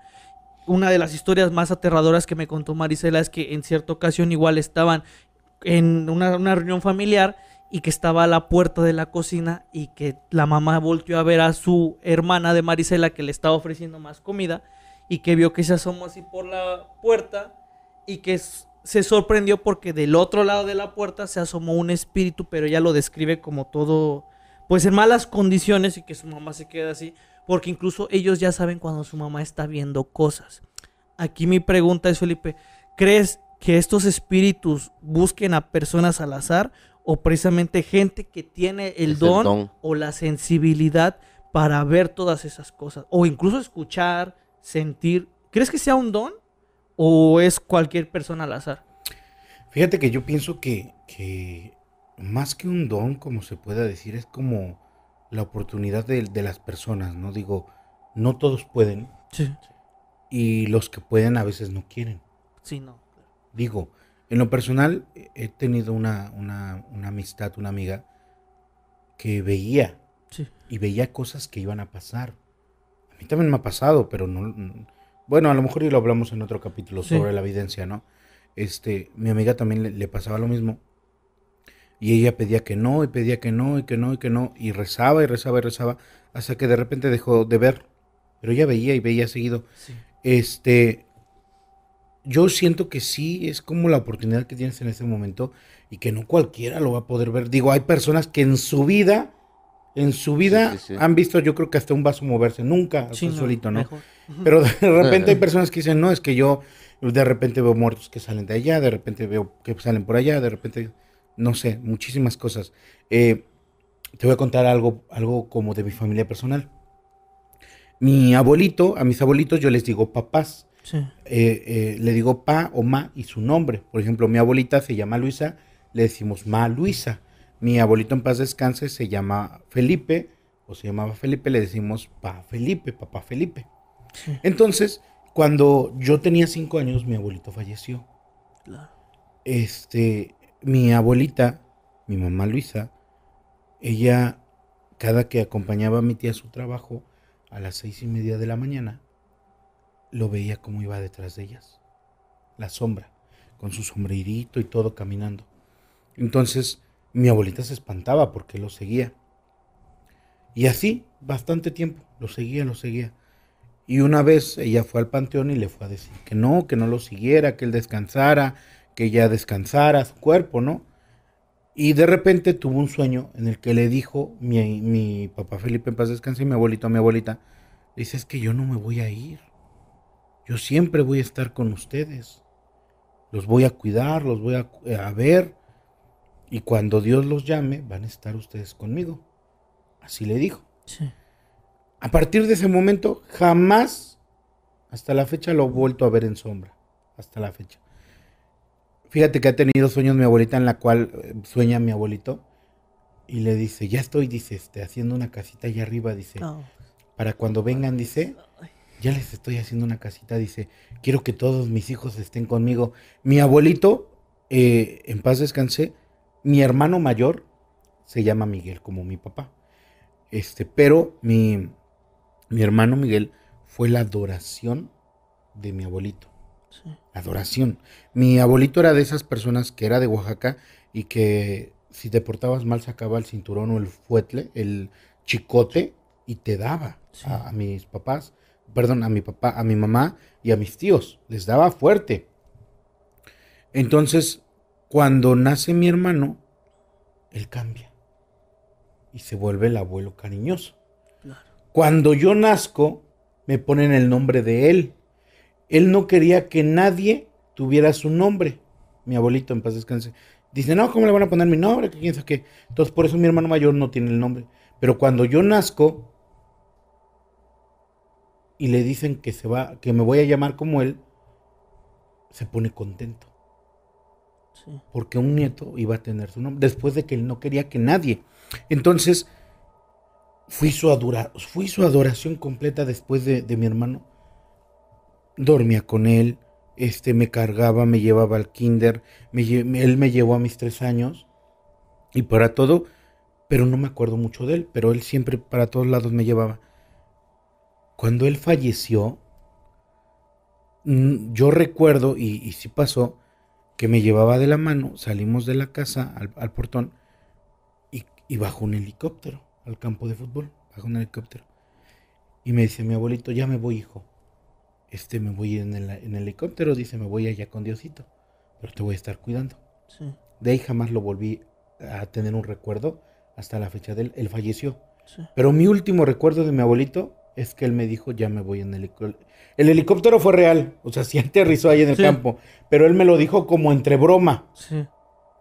una de las historias más aterradoras que me contó Marisela es que en cierta ocasión igual estaban en una, reunión familiar y que estaba a la puerta de la cocina y que la mamá volvió a ver a su hermana de Marisela que le estaba ofreciendo más comida y que vio que se asomó así por la puerta y que se sorprendió porque del otro lado de la puerta se asomó un espíritu, pero ella lo describe como todo, pues en malas condiciones y que su mamá se queda así porque incluso ellos ya saben cuando su mamá está viendo cosas. Aquí mi pregunta es, Felipe, ¿crees que estos espíritus busquen a personas al azar o precisamente gente que tiene el, don, o la sensibilidad para ver todas esas cosas o incluso escuchar, sentir. ¿Crees que sea un don o es cualquier persona al azar? Fíjate que yo pienso que, que más que un don, como se pueda decir, es como la oportunidad de, las personas, ¿no? Digo, no todos pueden. Sí. Y los que pueden a veces no quieren. Sí, no. Digo, en lo personal he tenido una, amistad, una amiga que veía sí. y veía cosas que iban a pasar. A mí también me ha pasado, pero no... Bueno, a lo mejor y lo hablamos en otro capítulo sobre la evidencia, ¿no? Este, mi amiga también le pasaba lo mismo y ella pedía que no, y pedía que no, y que no, y que no, y rezaba, y rezaba, y rezaba, hasta que de repente dejó de ver. Pero ella veía y veía seguido. Este, yo siento que sí, es como la oportunidad que tienes en ese momento y que no cualquiera lo va a poder ver. Digo, hay personas que en su vida, en su vida han visto, yo creo que hasta un vaso moverse, nunca, solito, ¿no? Pero de repente hay personas que dicen, no, es que yo de repente veo muertos que salen de allá, de repente veo que salen por allá, de repente no sé, muchísimas cosas. Eh, te voy a contar algo, algo como de mi familia personal. Mi abuelito, a mis abuelitos yo les digo papás. Eh, eh, le digo pa o ma y su nombre. Por ejemplo, mi abuelita se llama Luisa, le decimos ma Luisa. Mi abuelito en paz descanse se llama Felipe, o se llamaba Felipe, le decimos pa Felipe, papá Felipe. Entonces, cuando yo tenía cinco años, mi abuelito falleció. Este, mi abuelita, mi mamá Luisa, ella cada que acompañaba a mi tía a su trabajo a las seis y media de la mañana, lo veía como iba detrás de ellas, la sombra, con su sombrerito y todo caminando. Entonces mi abuelita se espantaba porque lo seguía. Y así, bastante tiempo, lo seguía, lo seguía. Y una vez ella fue al panteón y le fue a decir que no, que no lo siguiera, que él descansara, que ya descansara su cuerpo, ¿no? Y de repente tuvo un sueño en el que le dijo mi, mi papá Felipe en paz descanse y mi abuelito a mi abuelita, dice, es que yo no me voy a ir, yo siempre voy a estar con ustedes, los voy a cuidar, los voy a, eh, a ver, y cuando Dios los llame, van a estar ustedes conmigo. Así le dijo. Sí. A partir de ese momento, jamás, hasta la fecha, lo he vuelto a ver en sombra. Hasta la fecha. Fíjate que ha tenido sueños mi abuelita en la cual eh, sueña mi abuelito y le dice, ya estoy, dice, este, haciendo una casita allá arriba, dice, oh. para cuando vengan, dice, ya les estoy haciendo una casita, dice, quiero que todos mis hijos estén conmigo. Mi abuelito, eh, en paz descanse, mi hermano mayor se llama Miguel, como mi papá. Este, pero mi, mi hermano Miguel fue la adoración de mi abuelito. Adoración. Mi abuelito era de esas personas que era de Oaxaca y que si te portabas mal sacaba el cinturón o el fuetle, el chicote y te daba a, mis papás, perdón, a mi papá, a mi mamá y a mis tíos, les daba fuerte. Entonces, cuando nace mi hermano, él cambia y se vuelve el abuelo cariñoso. Cuando yo nazco, me ponen el nombre de él él no quería que nadie tuviera su nombre. Mi abuelito, en paz descanse. Dice, no, ¿cómo le van a poner mi nombre? ¿Qué piensa que? Entonces, por eso mi hermano mayor no tiene el nombre. Pero cuando yo nazco y le dicen que, se va, que me voy a llamar como él, se pone contento. Sí. Porque un nieto iba a tener su nombre, después de que él no quería que nadie. Entonces, fui su, fui su adoración completa después de mi hermano dormía con él, este, me cargaba, me llevaba al kinder, él me llevó a mis tres años y para todo, pero no me acuerdo mucho de él, pero él siempre para todos lados me llevaba. Cuando él falleció, yo recuerdo, y, sí pasó, que me llevaba de la mano, salimos de la casa al, portón y, bajo bajó un helicóptero al campo de fútbol, bajó un helicóptero. Y me dice mi abuelito, ya me voy, hijo este, me voy en el, helicóptero, dice, me voy allá con Diosito, pero te voy a estar cuidando. De ahí jamás lo volví a tener un recuerdo hasta la fecha de él, él falleció. Pero mi último recuerdo de mi abuelito es que él me dijo, ya me voy en el helicóptero. El helicóptero fue real, o sea, [LAUGHS] sí aterrizó ahí en el campo, pero él me lo dijo como entre broma. Sí.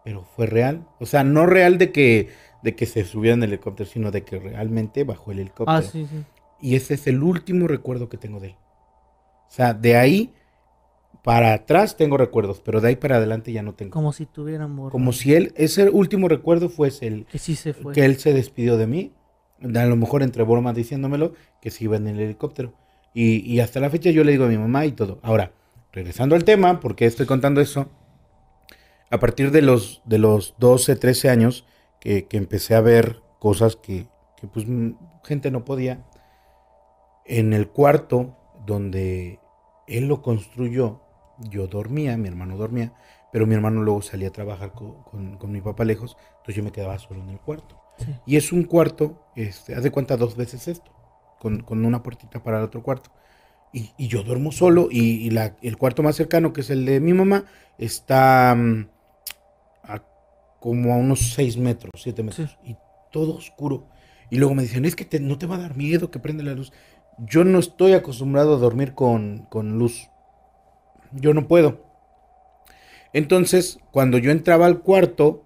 Pero fue real, o sea, no real de que, de que se subiera en el helicóptero, sino de que realmente bajó el helicóptero. Ah, y ese es el último recuerdo que tengo de él. O sea, de ahí para atrás tengo recuerdos, pero de ahí para adelante ya no tengo. Como si tuvieran amor Como si él, ese último recuerdo fuese el que, sí se fue. que él se despidió de mí, a lo mejor entre bromas diciéndomelo, que se iba en el helicóptero. Y, hasta la fecha yo le digo a mi mamá y todo. Ahora, regresando al tema, porque estoy contando eso, a partir de los, de los 12, 13 años que, empecé a ver cosas que, que pues gente no podía, en el cuarto donde él lo construyó. Yo dormía, mi hermano dormía, pero mi hermano luego salía a trabajar con, mi papá lejos, entonces yo me quedaba solo en el cuarto. Y es un cuarto, este, haz de cuenta dos veces esto, con, una puertita para el otro cuarto. Y, yo duermo solo y, la, el cuarto más cercano, que es el de mi mamá, está mm, como a unos seis metros, siete metros. Y todo oscuro. Y luego me dicen, es que no te va a dar miedo que prende la luz. Yo no estoy acostumbrado a dormir con, luz. Yo no puedo. Entonces, cuando yo entraba al cuarto,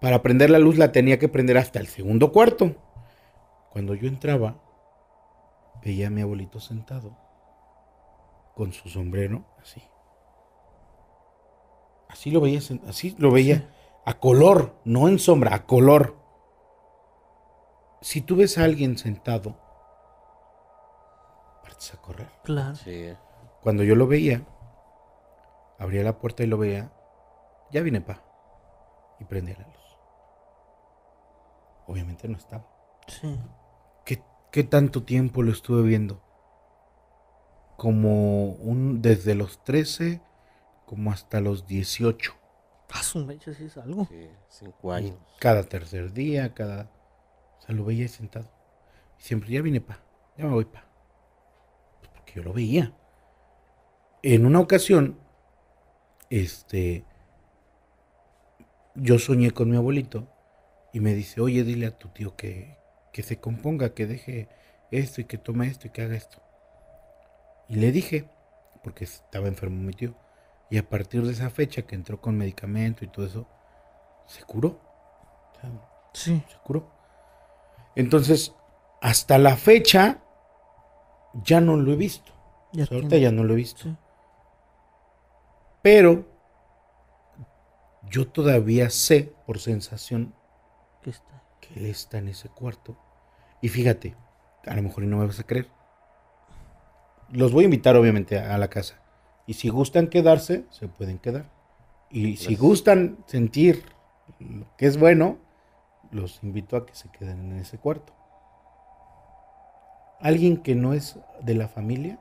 para prender la luz la tenía que prender hasta el segundo cuarto. Cuando yo entraba, veía a mi abuelito sentado, con su sombrero, así. Así lo veía, así lo veía, a color, no en sombra, a color. Si tú ves a alguien sentado, a correr. Claro. Cuando yo lo veía, abría la puerta y lo veía, ya vine pa. Y prendía la luz. Obviamente no estaba. Sí. ¿Qué, qué tanto tiempo lo estuve viendo? Como un, desde los 13 como hasta los 18. ¿Hace un mes es algo. cinco años. cada tercer día, cada... O sea, lo veía sentado. Y siempre, ya vine pa, ya me voy pa que yo lo veía. En una ocasión, este, yo soñé con mi abuelito y me dice, oye, dile a tu tío que, que se componga, que deje esto y que tome esto y que haga esto. Y le dije, porque estaba enfermo mi tío, y a partir de esa fecha que entró con medicamento y todo eso, se curó. Sí. Se curó. Entonces, hasta la fecha, ya no lo he visto. Pues ahorita ya no lo he visto. Pero yo todavía sé por sensación que él está en ese cuarto. Y fíjate, a lo mejor no me vas a creer. Los voy a invitar obviamente a, la casa. Y si gustan quedarse, se pueden quedar. Y pues si gustan sentir lo que es bueno, los invito a que se queden en ese cuarto alguien que no es de la familia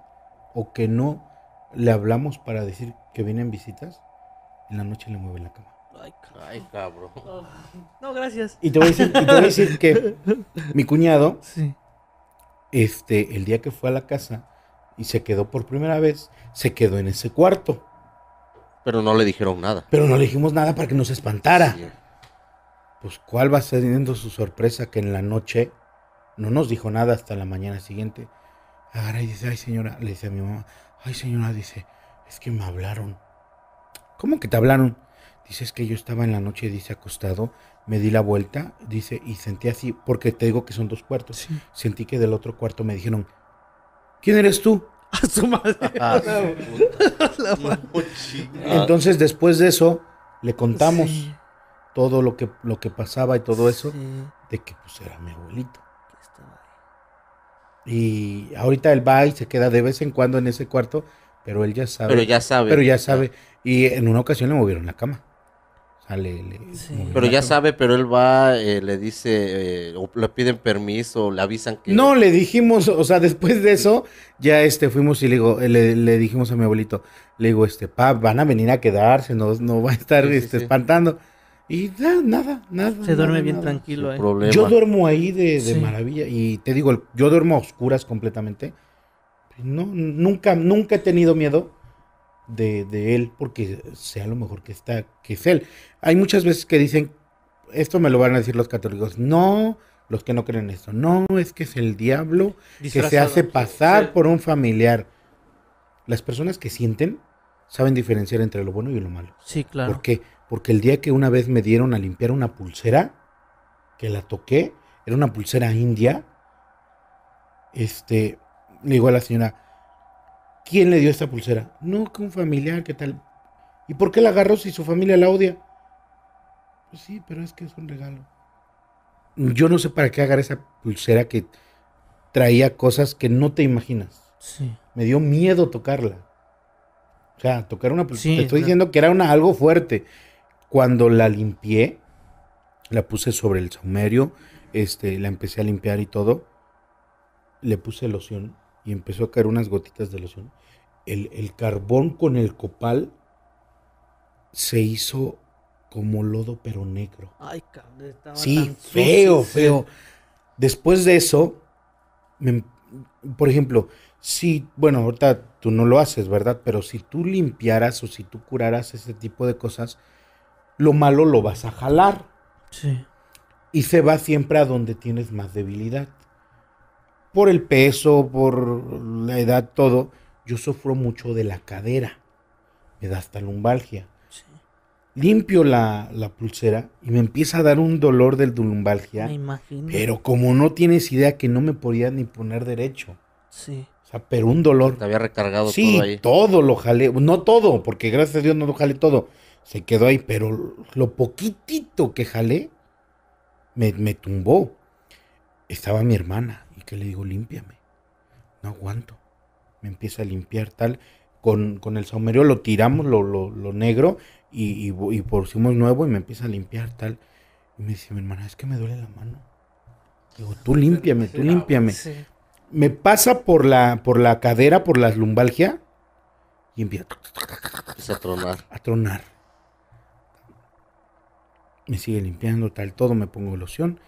o que no le hablamos para decir que vienen visitas, en la noche le mueve la cama. Ay, cabrón. Oh. No, gracias. Y te voy a decir, que [LAUGHS] mi cuñado, este, el día que fue a la casa y se quedó por primera vez, se quedó en ese cuarto. Pero no le dijeron nada. Pero no le dijimos nada para que nos espantara. Pues, ¿cuál va a ser su sorpresa que en la noche no nos dijo nada hasta la mañana siguiente. Ahora dice, ay señora, le dice a mi mamá, ay señora, dice, es que me hablaron. ¿Cómo que te hablaron? Dice, es que yo estaba en la noche, dice, acostado, me di la vuelta, dice, y sentí así, porque te digo que son dos cuartos, sentí que del otro cuarto me dijeron, ¿quién eres tú? [LAUGHS] A su madre. [LAUGHS] [LAUGHS] Entonces, después de eso, le contamos todo lo que, lo que pasaba y todo eso, de que pues era mi abuelito. Y ahorita él va y se queda de vez en cuando en ese cuarto, pero él ya sabe. Pero ya sabe. Pero ya sabe. Y en una ocasión le movieron la cama. O le, Pero ya sabe, pero él va, eh, le dice, eh, o le piden permiso, le avisan que... No, le dijimos, o sea, después de eso, ya este, fuimos y le, digo, le, dijimos a mi abuelito, le digo, este, pa, van a venir a quedarse, no, no va a estar este, espantando. Y nada, nada, nada. Se duerme bien tranquilo. Eh. Yo duermo ahí de, de maravilla. Y te digo, yo duermo a oscuras completamente. No, nunca, nunca he tenido miedo de, de, él porque sea lo mejor que está, que es él. Hay muchas veces que dicen, esto me lo van a decir los católicos, no, los que no creen esto, no, es que es el diablo que se hace pasar por un familiar. Las personas que sienten saben diferenciar entre lo bueno y lo malo. Sí, claro. ¿Por qué? Porque el día que una vez me dieron a limpiar una pulsera, que la toqué, era una pulsera india, este, le digo a la señora, ¿quién le dio esta pulsera? No, que un familiar, ¿qué tal? ¿Y por qué la agarró si su familia la odia? Pues sí, pero es que es un regalo. Yo no sé para qué agarrar esa pulsera que traía cosas que no te imaginas. Sí. Me dio miedo tocarla. O sea, tocar una te estoy diciendo que era algo fuerte. Cuando la limpié, la puse sobre el sumerio, este, la empecé a limpiar y todo. Le puse loción y empezó a caer unas gotitas de loción. El, el carbón con el copal se hizo como lodo pero negro. Ay, cabrón, estaba Sí, feo, feo. Después de eso, por ejemplo, Sí, bueno, ahorita tú no lo haces, ¿verdad? Pero si tú limpiaras o si tú curaras ese tipo de cosas, lo malo lo vas a jalar. Sí. Y se va siempre a donde tienes más debilidad. Por el peso, por la edad, todo. Yo sufro mucho de la cadera. Me da hasta lumbalgia. Sí. Limpio la, pulsera y me empieza a dar un dolor del lumbalgia. Me imagino. Pero como no tienes idea que no me podía ni poner derecho. Sí. O sea, pero un dolor. Te había recargado todo ahí. todo lo jalé. No todo, porque gracias a Dios no lo jalé todo. Se quedó ahí, pero lo poquitito que jalé me, tumbó. Estaba mi hermana y que le digo, límpiame. No aguanto. Me empieza a limpiar tal. Con, con el saumerio lo tiramos, lo, lo, negro, y, y, y pusimos nuevo y me empieza a limpiar tal. Y me dice mi hermana, es que me duele la mano. Digo, tú límpiame, tú ah, límpiame. Sí me pasa por la, por la cadera, por la lumbalgia, y empieza a, tronar. A tronar. Me sigue limpiando, tal, todo, me pongo loción.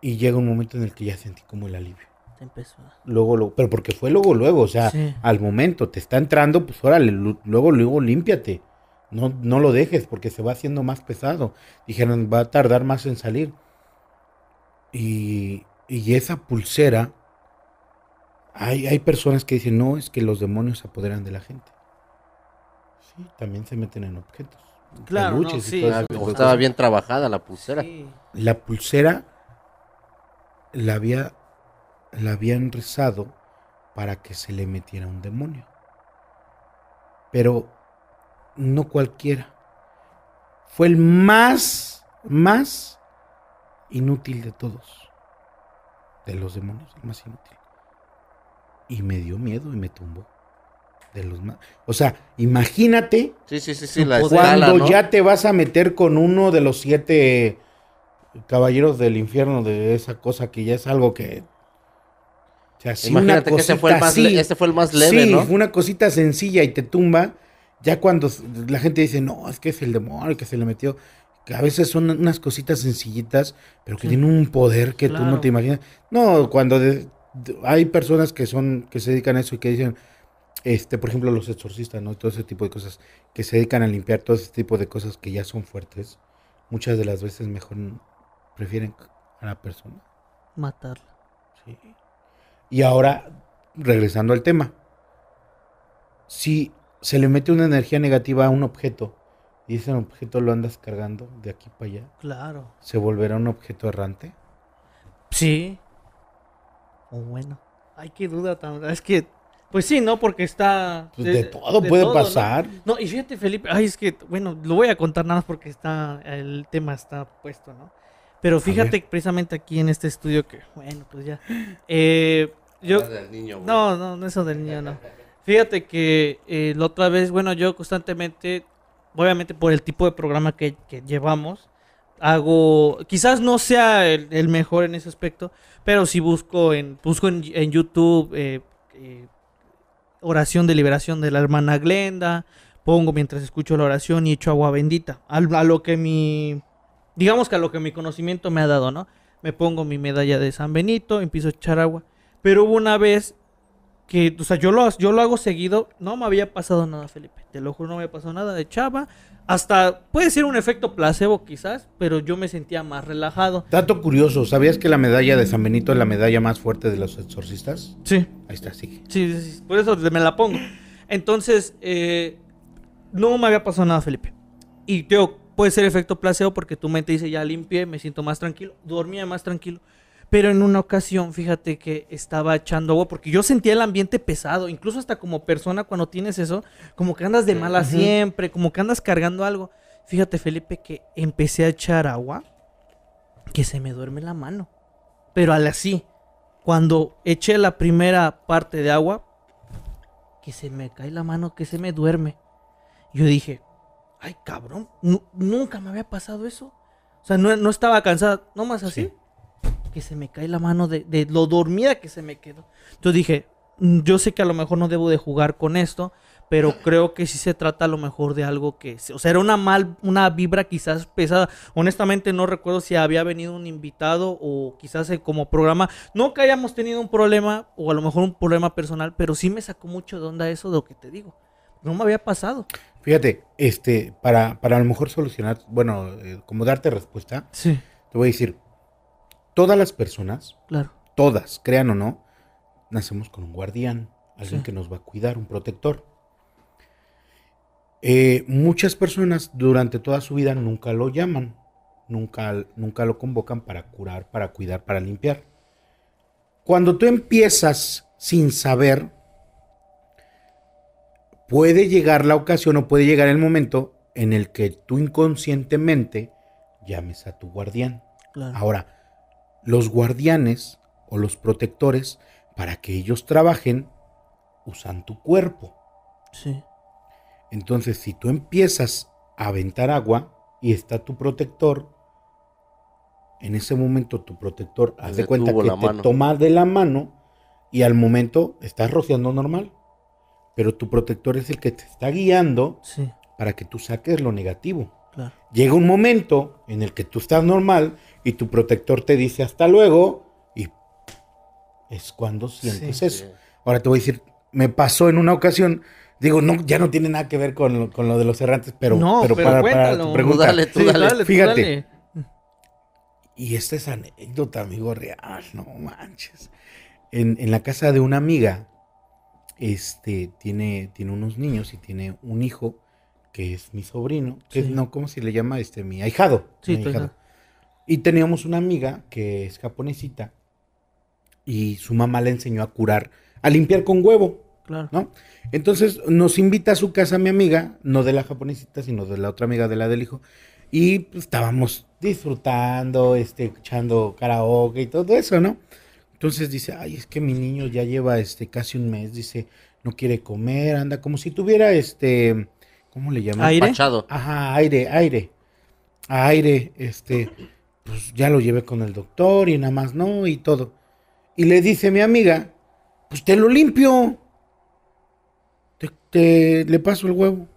Y llega un momento en el que ya sentí como el alivio. Te empezó. Luego, luego, pero porque fue luego, luego, o sea, al momento, te está entrando, pues órale, luego, luego límpiate. No, no lo dejes porque se va haciendo más pesado. Dijeron, va a tardar más en salir. Y, y esa pulsera hay, hay personas que dicen, no, es que los demonios se apoderan de la gente. Sí, también se meten en objetos. Claro, sí. Estaba, bien trabajada la pulsera. La pulsera la, había, la habían rezado para que se le metiera un demonio. Pero no cualquiera. Fue el más, más inútil de todos. De los demonios, el más inútil y me dio miedo y me tumbó. De los más. O sea, imagínate sí, sí, sí, la cuando ya te vas a meter con uno de los siete caballeros del infierno de esa cosa que ya es algo que. imagínate que ese fue, el más este fue el más leve, Una cosita sencilla y te tumba. Ya cuando la gente dice, no, es que es el demonio que se le metió. Que a veces son unas cositas sencillitas, pero que tienen un poder que tú no te imaginas. No, cuando de, hay personas que son, que se dedican a eso y que dicen, este, por ejemplo, los exorcistas, ¿no? Todo ese tipo de cosas que se dedican a limpiar todo ese tipo de cosas que ya son fuertes. Muchas de las veces mejor prefieren a la persona. Matarla. Sí. Y ahora, regresando al tema. Si se le mete una energía negativa a un objeto y ese objeto lo andas cargando de aquí para allá. Claro. ¿Se volverá un objeto errante? Sí. Oh, bueno. hay que duda Es que. Pues sí, ¿no? Porque está. Pues de, todo puede pasar. ¿no? y fíjate, Felipe. Ay, es que. Bueno, lo voy a contar nada más porque está. El tema está puesto, ¿no? Pero fíjate precisamente aquí en este estudio que. Bueno, pues ya. Eh, yo. No, no, no, no, eso del niño, no. Fíjate que eh, la otra vez, bueno, yo constantemente. Obviamente por el tipo de programa que, que llevamos hago, quizás no sea el, mejor en ese aspecto, pero si busco en, busco en, YouTube eh, eh, oración de liberación de la hermana Glenda, pongo mientras escucho la oración y echo agua bendita, a, lo que mi, digamos que a lo que mi conocimiento me ha dado, ¿no? Me pongo mi medalla de San Benito, empiezo a echar agua, pero hubo una vez que, o sea, yo lo, yo lo hago seguido, no me había pasado nada, Felipe, te lo juro, no me había pasado nada de chava, hasta puede ser un efecto placebo quizás, pero yo me sentía más relajado. Dato curioso, ¿sabías que la medalla de San Benito es la medalla más fuerte de los exorcistas? Sí. Ahí está, sigue. Sí, sí, sí por eso me la pongo. Entonces, eh, no me había pasado nada, Felipe. Y, digo, puede ser efecto placebo porque tu mente dice, ya limpie me siento más tranquilo, dormía más tranquilo. Pero en una ocasión, fíjate que estaba echando agua porque yo sentía el ambiente pesado, incluso hasta como persona cuando tienes eso, como que andas de mala siempre, como que andas cargando algo. Fíjate, Felipe, que empecé a echar agua, que se me duerme la mano. Pero al así, cuando eché la primera parte de agua, que se me cae la mano, que se me duerme. Yo dije, ay cabrón, nunca me había pasado eso. O sea, no, no estaba cansada, nomás así que se me cae la mano de, lo dormida que se me quedó. Entonces dije, mm, yo sé que a lo mejor no debo de jugar con esto, pero creo que sí se trata a lo mejor de algo que, o sea, era una mal, una vibra quizás pesada. Honestamente no recuerdo si había venido un invitado o quizás eh, como programa, no que hayamos tenido un problema o a lo mejor un problema personal, pero sí me sacó mucho de onda eso de lo que te digo. No me había pasado. Fíjate, este, para, para a lo mejor solucionar, bueno, eh, como darte respuesta, te voy a decir, todas las personas, claro. todas, crean o no, nacemos con un guardián, alguien que nos va a cuidar, un protector. Eh, muchas personas durante toda su vida nunca lo llaman, nunca, nunca lo convocan para curar, para cuidar, para limpiar. Cuando tú empiezas sin saber, puede llegar la ocasión o puede llegar el momento en el que tú inconscientemente llames a tu guardián. Ahora, los guardianes o los protectores, para que ellos trabajen, usan tu cuerpo. Sí. Entonces, si tú empiezas a aventar agua y está tu protector, en ese momento tu protector haz de cuenta que te toma de la mano y al momento estás rociando normal. Pero tu protector es el que te está guiando para que tú saques lo negativo. Llega un momento en el que tú estás normal y tu protector te dice hasta luego y es cuando sientes eso. Ahora te voy a decir, me pasó en una ocasión, digo, no, ya no tiene nada que ver con lo, de los errantes, pero, pero, para, preguntarle, tú fíjate. Y esta es anécdota, amigo real, no manches. En, la casa de una amiga, este, tiene, tiene unos niños y tiene un hijo que es mi sobrino, que no, ¿cómo se le llama? Este, mi ahijado. Sí, mi ahijado. Y teníamos una amiga que es japonesita y su mamá le enseñó a curar, a limpiar con huevo. Claro. ¿no? Entonces nos invita a su casa mi amiga, no de la japonesita, sino de la otra amiga de la del hijo. Y pues, estábamos disfrutando, este, escuchando karaoke y todo eso, ¿no? Entonces dice, ay, es que mi niño ya lleva este, casi un mes, dice, no quiere comer, anda como si tuviera este ¿Cómo le llaman? Aire. Ajá, aire, aire. Aire, este. Pues ya lo llevé con el doctor y nada más no y todo. Y le dice mi amiga, pues te lo limpio. Te, le paso el huevo.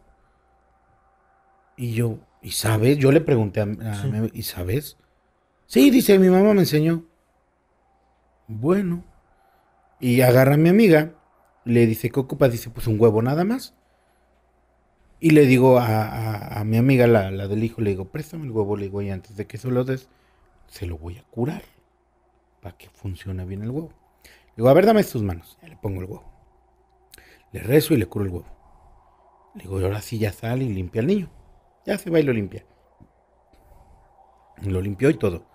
Y yo, ¿y sabes? Yo le pregunté a, mi ¿y sabes? Sí, dice, mi mamá me enseñó. Bueno. Y agarra a mi amiga, le dice, ¿qué ocupa? Dice, pues un huevo nada más. Y le digo a, mi amiga, la, del hijo, le digo, préstame el huevo, le digo, y antes de que se lo des, se lo voy a curar para que funcione bien el huevo. Le digo, a ver, dame tus manos. le pongo el huevo. Le rezo y le curo el huevo. Le digo, y ahora sí ya sale y limpia al niño. Ya se va y lo limpia. Lo limpió y todo.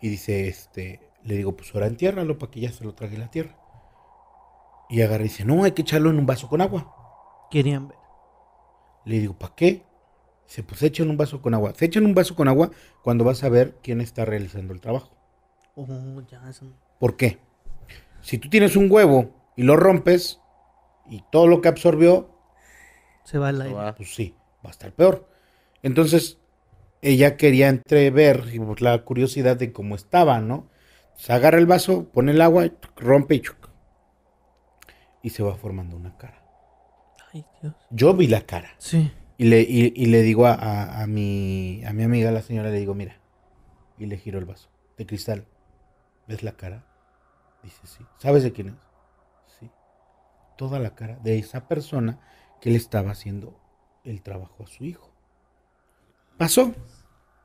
Y dice, este, le digo, pues ahora entiérralo para que ya se lo trague la tierra. Y agarra y dice, no, hay que echarlo en un vaso con agua. Querían ver. Le digo, ¿para qué? Dice, pues echen un vaso con agua. Se echan un vaso con agua cuando vas a ver quién está realizando el trabajo. Oh, ya, ¿Por qué? Si tú tienes un huevo y lo rompes y todo lo que absorbió... Se va al aire. Pues sí, va a estar peor. Entonces, ella quería entrever pues, la curiosidad de cómo estaba, ¿no? Se agarra el vaso, pone el agua, rompe y choca. Y se va formando una cara. Yo vi la cara. Sí. Y le, le digo a, a, mi, a amiga, la señora, le digo, mira. Y le giro el vaso de cristal. ¿Ves la cara? Dice, sí. ¿Sabes de quién es? Sí. Toda la cara de esa persona que le estaba haciendo el trabajo a su hijo. Pasó.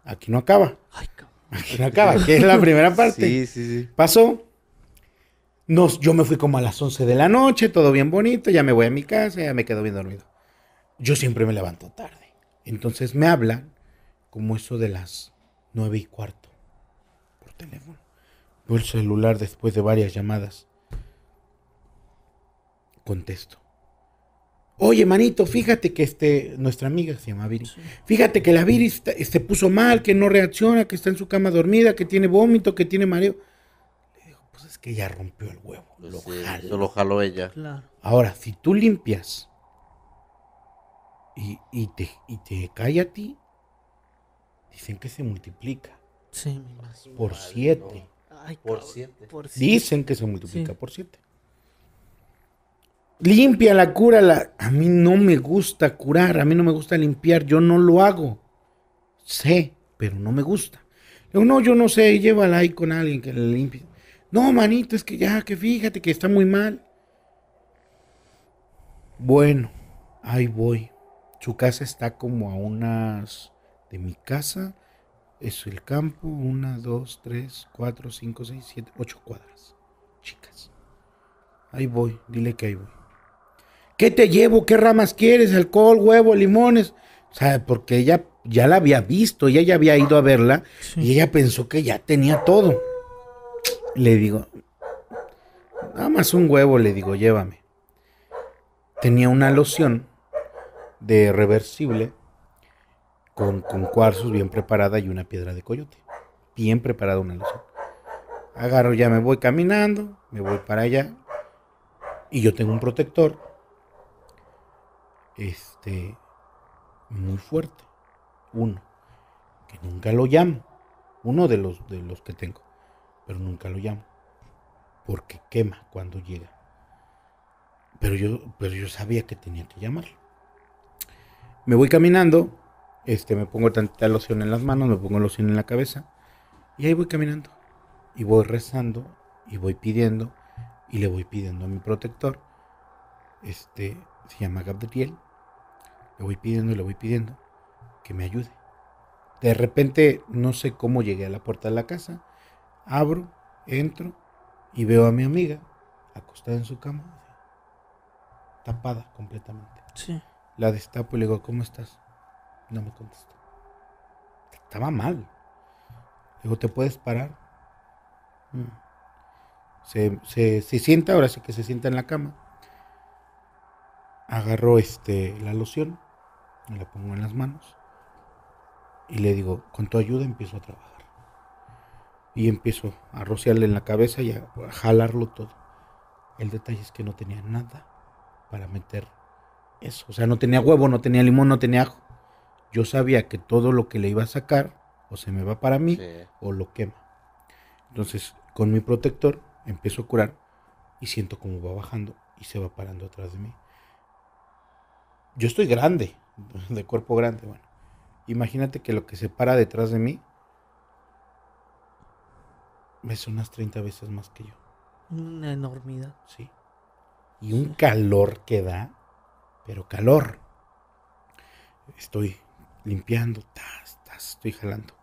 Aquí no acaba. Ay, Aquí no acaba, que es la primera parte. Sí, sí, sí. Pasó yo me fui como a las 11 de la noche, todo bien bonito, ya me voy a mi casa, ya me quedo bien dormido. Yo siempre me levanto tarde. Entonces me hablan como eso de las 9 y cuarto por teléfono. Veo el celular después de varias llamadas. Contesto. Oye, manito, fíjate que este, nuestra amiga se llama Viri. Fíjate que la Viri se puso mal, que no reacciona, que está en su cama dormida, que tiene vómito, que tiene mareo que ella rompió el huevo. lo, jaló. ella. Ahora, si tú limpias y, te, cae a ti, dicen que se multiplica. Por siete. por, Dicen que se multiplica por siete. Limpia la cura. A mí no me gusta curar, a mí no me gusta limpiar, yo no lo hago. Sé, pero no me gusta. no, yo no sé, llévala ahí con alguien que le limpie. No, manito, es que ya, que fíjate que está muy mal. Bueno, ahí voy. Su casa está como a unas de mi casa. Es el campo, una, dos, tres, cuatro, cinco, seis, siete, ocho cuadras. Chicas. Ahí voy, dile que ahí voy. ¿Qué te llevo? ¿Qué ramas quieres? ¿Alcohol, huevo, limones? O sea, porque ella ya la había visto, ella había ido a verla y ella pensó que ya tenía todo. Le digo, nada más un huevo, le digo, llévame. Tenía una loción de reversible con, con cuarzos bien preparada y una piedra de coyote. Bien preparada una loción. Agarro, ya me voy caminando, me voy para allá. Y yo tengo un protector. Este. Muy fuerte. Uno. Que nunca lo llamo. Uno de los, de los que tengo pero nunca lo llamo, porque quema cuando llega. Pero yo, pero yo sabía que tenía que llamarlo. Me voy caminando, este, me pongo tanta loción en las manos, me pongo loción en la cabeza, y ahí voy caminando, y voy rezando, y voy pidiendo, y le voy pidiendo a mi protector, este, se llama Gabriel, le voy pidiendo, y le voy pidiendo que me ayude. De repente no sé cómo llegué a la puerta de la casa. Abro, entro y veo a mi amiga acostada en su cama, tapada completamente. Sí. La destapo y le digo, ¿cómo estás? No me contestó. Estaba mal. Le digo, ¿te puedes parar? Mm. Se, sienta, ahora sí que se sienta en la cama. Agarro este, la loción, me la pongo en las manos y le digo, con tu ayuda empiezo a trabajar y empiezo a rociarle en la cabeza y a, jalarlo todo. El detalle es que no tenía nada para meter eso. O sea, no tenía huevo, no tenía limón, no tenía ajo. Yo sabía que todo lo que le iba a sacar o se me va para mí o lo quema. Entonces, con mi protector empiezo a curar y siento cómo va bajando y se va parando atrás de mí. Yo estoy grande, [LAUGHS] de cuerpo grande, bueno. Imagínate que lo que se para detrás de mí Ves unas 30 veces más que yo. Una enormidad. Sí. Y un calor que da, pero calor. Estoy limpiando, tas, tas, estoy jalando.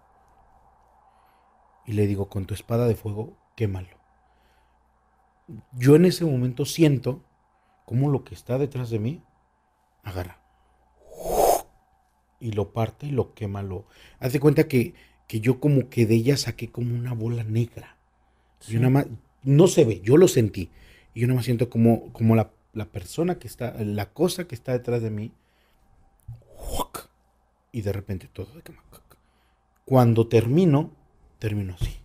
Y le digo, con tu espada de fuego, quémalo. Yo en ese momento siento como lo que está detrás de mí agarra. Y lo parte y lo quema. Lo... Haz de cuenta que que yo como que de ella saqué como una bola negra. Yo nada más, no se ve, yo lo sentí. Y yo nada más siento como, como la, la persona que está, la cosa que está detrás de mí, y de repente todo. Cuando termino, termino así.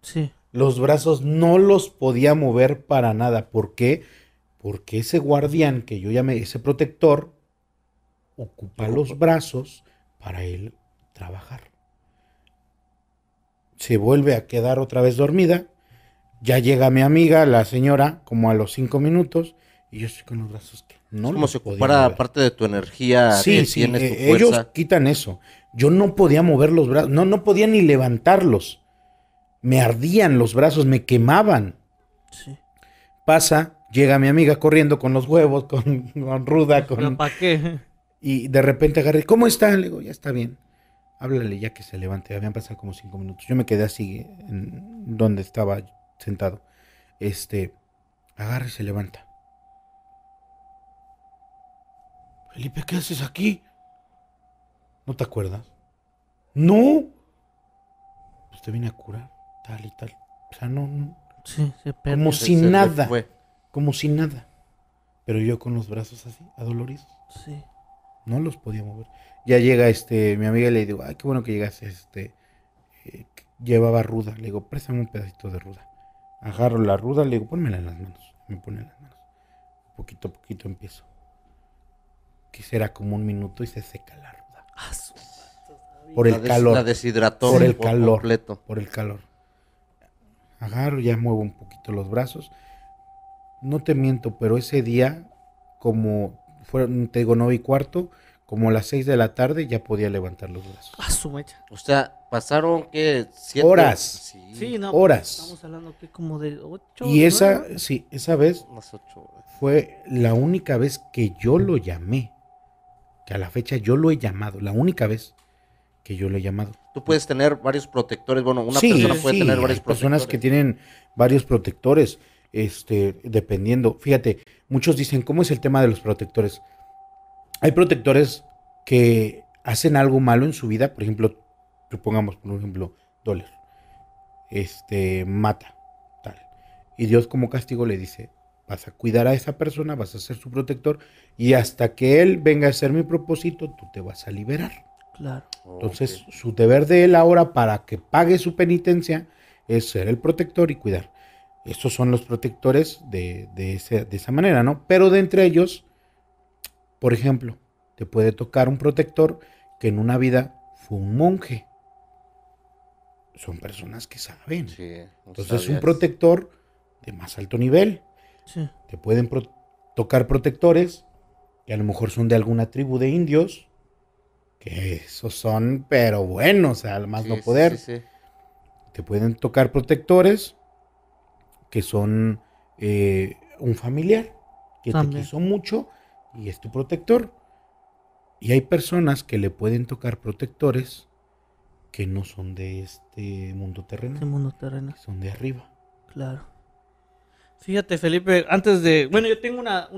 Sí. Los brazos no los podía mover para nada. ¿Por qué? Porque ese guardián que yo llamé, ese protector, ocupa los brazos para él trabajar se vuelve a quedar otra vez dormida. Ya llega mi amiga, la señora, como a los cinco minutos, y yo estoy con los brazos que no Como se ocupara parte de tu energía. Sí, sí, eh, ellos quitan eso. Yo no podía mover los brazos, no, no podía ni levantarlos. Me ardían los brazos, me quemaban. Sí. Pasa, llega mi amiga corriendo con los huevos, con, ruda, con. Y de repente agarré, ¿cómo está? Le digo, ya está bien háblale ya que se levante. Habían pasado como cinco minutos. Yo me quedé así, en donde estaba sentado. Este, agarre y se levanta. Felipe, ¿qué haces aquí? ¿No te acuerdas? ¡No! Pues te vine a curar, tal y tal. O sea, no. Sí, se perdió. Como si nada. Fue. Como si nada. Pero yo con los brazos así, adoloridos. Sí. No los podía mover ya llega este, mi amiga y le digo, ay, qué bueno que llegas este, eh, llevaba ruda, le digo, préstame un pedacito de ruda. Agarro la ruda, le digo, pónmela en las manos, me pone en las manos. Poquito a poquito empiezo. Que será como un minuto y se seca la ruda. Ah, por el calor. La Por el calor. Por el calor. Agarro, ya muevo un poquito los brazos. No te miento, pero ese día, como fueron, te digo, no y cuarto, como a las 6 de la tarde ya podía levantar los brazos. A su mecha. O sea, pasaron que horas. Sí, no, pues, Estamos hablando que como de 8 Y esa, sí, esa vez fue la única vez que yo lo llamé. Que a la fecha yo lo he llamado, la única vez que yo lo he llamado. Tú puedes tener varios protectores, bueno, una persona puede tener varios hay personas que tienen varios protectores, este, dependiendo. Fíjate, muchos dicen, ¿cómo es el tema de los protectores? Hay protectores que hacen algo malo en su vida, por ejemplo, supongamos, por ejemplo, dólar, este, mata, tal. Y Dios como castigo le dice, vas a cuidar a esa persona, vas a ser su protector, y hasta que él venga a ser mi propósito, tú te vas a liberar. Claro. Entonces, su deber de él ahora para que pague su penitencia es ser el protector y cuidar. Estos son los protectores de, de esa manera, ¿no? Pero de entre ellos por ejemplo, te puede tocar un protector que en una vida fue un monje. Son personas que saben. Entonces es un protector de más alto nivel. Te pueden tocar protectores que a lo mejor son de alguna tribu de indios, que esos son, pero buenos, al más no poder. Te pueden tocar protectores que son eh, un familiar que te quiso mucho y es tu protector. Y hay personas que le pueden tocar protectores que no son de este mundo terreno. mundo terreno. Son de arriba. Claro. Fíjate, Felipe, antes de. Bueno, yo tengo una,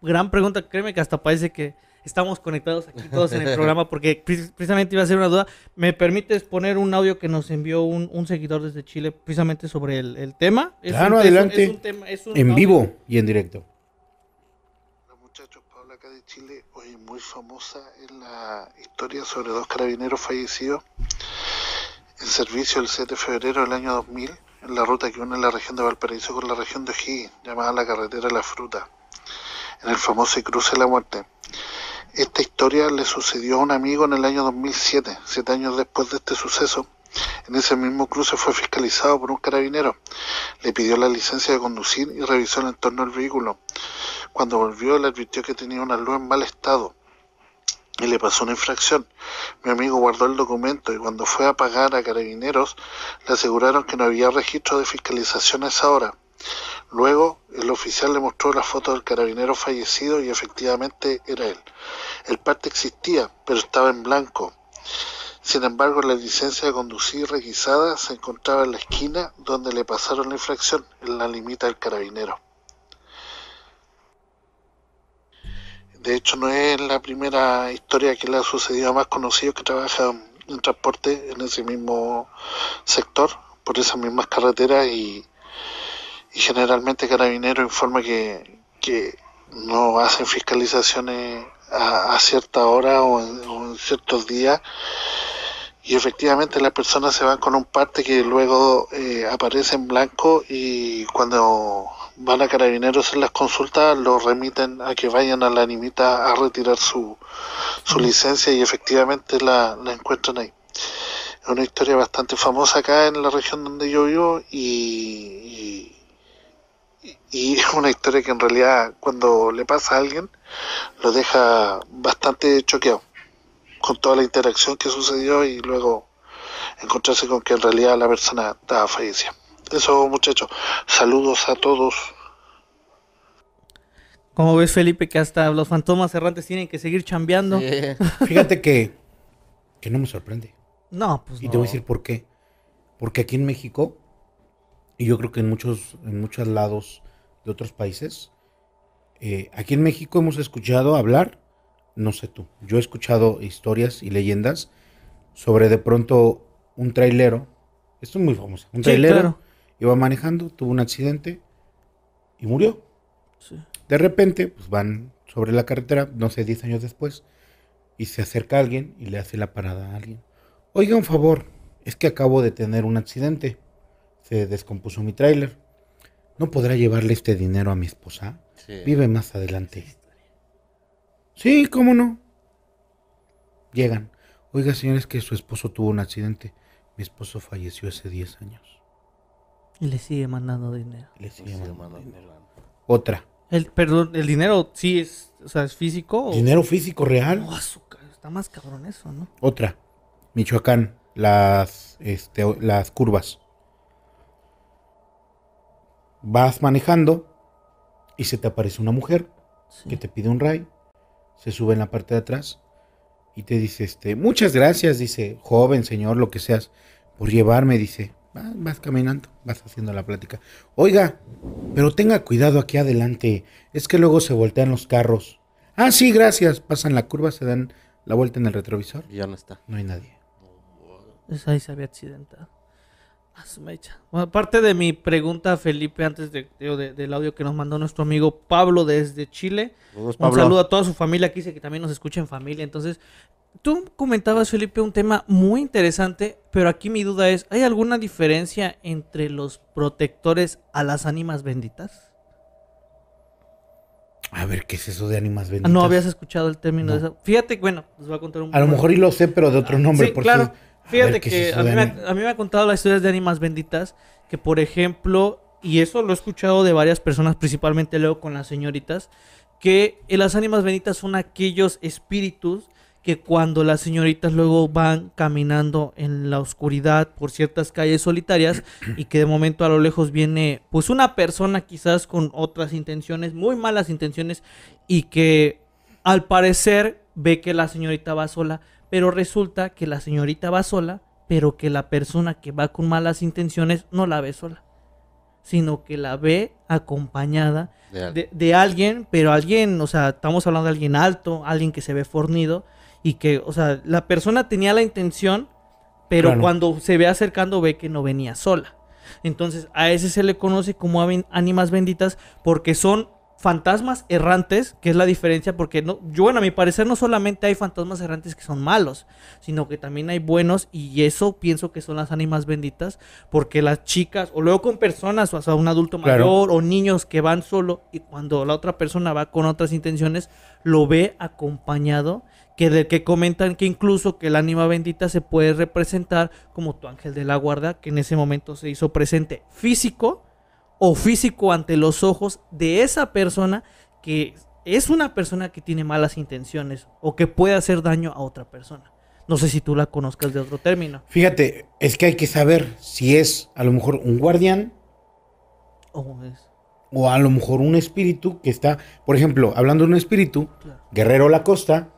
gran pregunta. Créeme que hasta parece que estamos conectados aquí todos en el [LAUGHS] programa porque precisamente iba a ser una duda. ¿Me permites poner un audio que nos envió un, seguidor desde Chile precisamente sobre el, tema? claro, adelante. es en vivo y en directo de Chile, hoy muy famosa en la historia sobre dos carabineros fallecidos en servicio el 7 de febrero del año 2000 en la ruta que une la región de Valparaíso con la región de O'Higgins, llamada la carretera de la fruta, en el famoso cruce de la muerte. Esta historia le sucedió a un amigo en el año 2007, siete años después de este suceso. En ese mismo cruce fue fiscalizado por un carabinero. Le pidió la licencia de conducir y revisó el entorno del vehículo. Cuando volvió le advirtió que tenía una luz en mal estado y le pasó una infracción. Mi amigo guardó el documento y cuando fue a pagar a carabineros le aseguraron que no había registro de fiscalización a esa hora. Luego el oficial le mostró la foto del carabinero fallecido y efectivamente era él. El parte existía, pero estaba en blanco. Sin embargo, la licencia de conducir requisada se encontraba en la esquina donde le pasaron la infracción, en la limita del carabinero. De hecho, no es la primera historia que le ha sucedido a más conocidos que trabajan en transporte en ese mismo sector, por esas mismas carreteras y, generalmente Carabinero informa que, que no hacen fiscalizaciones a, cierta hora o en ciertos días y efectivamente las personas se van con un parte que luego eh, aparece en blanco y cuando van a carabineros en las consultas lo remiten a que vayan a la animita a retirar su, su licencia y efectivamente la, la encuentran ahí. Es una historia bastante famosa acá en la región donde yo vivo y, y [LAUGHS] es una historia que en realidad cuando le pasa a alguien lo deja bastante choqueado con toda la interacción que sucedió y luego encontrarse con que en realidad la persona estaba fallecida. Eso muchachos, saludos a todos. Como ves Felipe que hasta los fantomas errantes tienen que seguir chambeando. [LAUGHS] Fíjate que, no me sorprende. No, pues. Y te voy a decir por qué. Porque aquí en México, y yo creo que en muchos, en muchos lados de otros países, eh, aquí en México hemos escuchado hablar no sé tú, yo he escuchado historias y leyendas sobre de pronto un trailero, esto es muy famoso, un trailero iba manejando, tuvo un accidente y murió. De repente, pues van sobre la carretera, no sé, 10 años después, y se acerca alguien y le hace la parada a alguien. Oiga, un favor, es que acabo de tener un accidente, se descompuso mi trailer. ¿No podrá llevarle este dinero a mi esposa? Vive más adelante. Sí, cómo no. Llegan. Oiga, señores, que su esposo tuvo un accidente. Mi esposo falleció hace 10 años. Y le sigue mandando dinero. Le sigue, mandando, dinero. Otra. El, perdón, el dinero sí es, físico. Dinero físico real. está más cabrón eso, ¿no? Otra. Michoacán. Las, este, las curvas. Vas manejando y se te aparece una mujer que te pide un ride se sube en la parte de atrás y te dice, este, muchas gracias, dice, joven, señor, lo que seas, por llevarme, dice. Vas, caminando, vas haciendo la plática. Oiga, pero tenga cuidado aquí adelante, es que luego se voltean los carros. Ah, sí, gracias. Pasan la curva, se dan la vuelta en el retrovisor. Y ya no está. No hay nadie. Pues ahí se había accidentado. Bueno, de mi pregunta, Felipe, antes de, del audio que nos mandó nuestro amigo Pablo desde Chile. Un saludo a toda su familia aquí, dice que también nos escucha en familia. Entonces, tú comentabas, Felipe, un tema muy interesante, pero aquí mi duda es, ¿hay alguna diferencia entre los protectores a las ánimas benditas? A ver, ¿qué es eso de ánimas ah, benditas? no habías escuchado el término de eso. Fíjate, bueno, les voy a contar un A lo mejor y lo sé, pero de otro ah, nombre. sí, claro. Fíjate que, a, mí me, ha contado las historias de ánimas benditas que, por ejemplo, y eso lo he escuchado de varias personas, principalmente luego con las señoritas, que eh, las ánimas benditas son aquellos espíritus que cuando las señoritas luego van caminando en la oscuridad por ciertas calles solitarias [CLEARS THROAT] y que de momento a lo lejos viene pues una persona quizás con otras intenciones, muy malas intenciones y que al parecer ve que la señorita va sola, pero resulta que la señorita va sola, pero que la persona que va con malas intenciones no la ve sola, sino que la ve acompañada de, alguien, pero alguien, o sea, estamos hablando de alguien alto, alguien que se ve fornido y que, o sea, la persona tenía la intención, pero cuando se ve acercando ve que no venía sola. Entonces, a ese se le conoce como ánimas benditas porque son fantasmas errantes, que es la diferencia, porque no, yo, bueno, a mi parecer no solamente hay fantasmas errantes que son malos, sino que también hay buenos y eso pienso que son las ánimas benditas, porque las chicas, o luego con personas, o sea, un adulto mayor o niños que van solo y cuando la otra persona va con otras intenciones, lo ve acompañado que del que comentan que incluso que el ánima bendita se puede representar como tu ángel de la guarda que en ese momento se hizo presente físico o físico ante los ojos de esa persona que es una persona que tiene malas intenciones o que puede hacer daño a otra persona. No sé si tú la conozcas de otro término. Fíjate, es que hay que saber si es a lo mejor un guardián o, a lo mejor un espíritu que está, por ejemplo, hablando de un espíritu, Guerrero La Costa,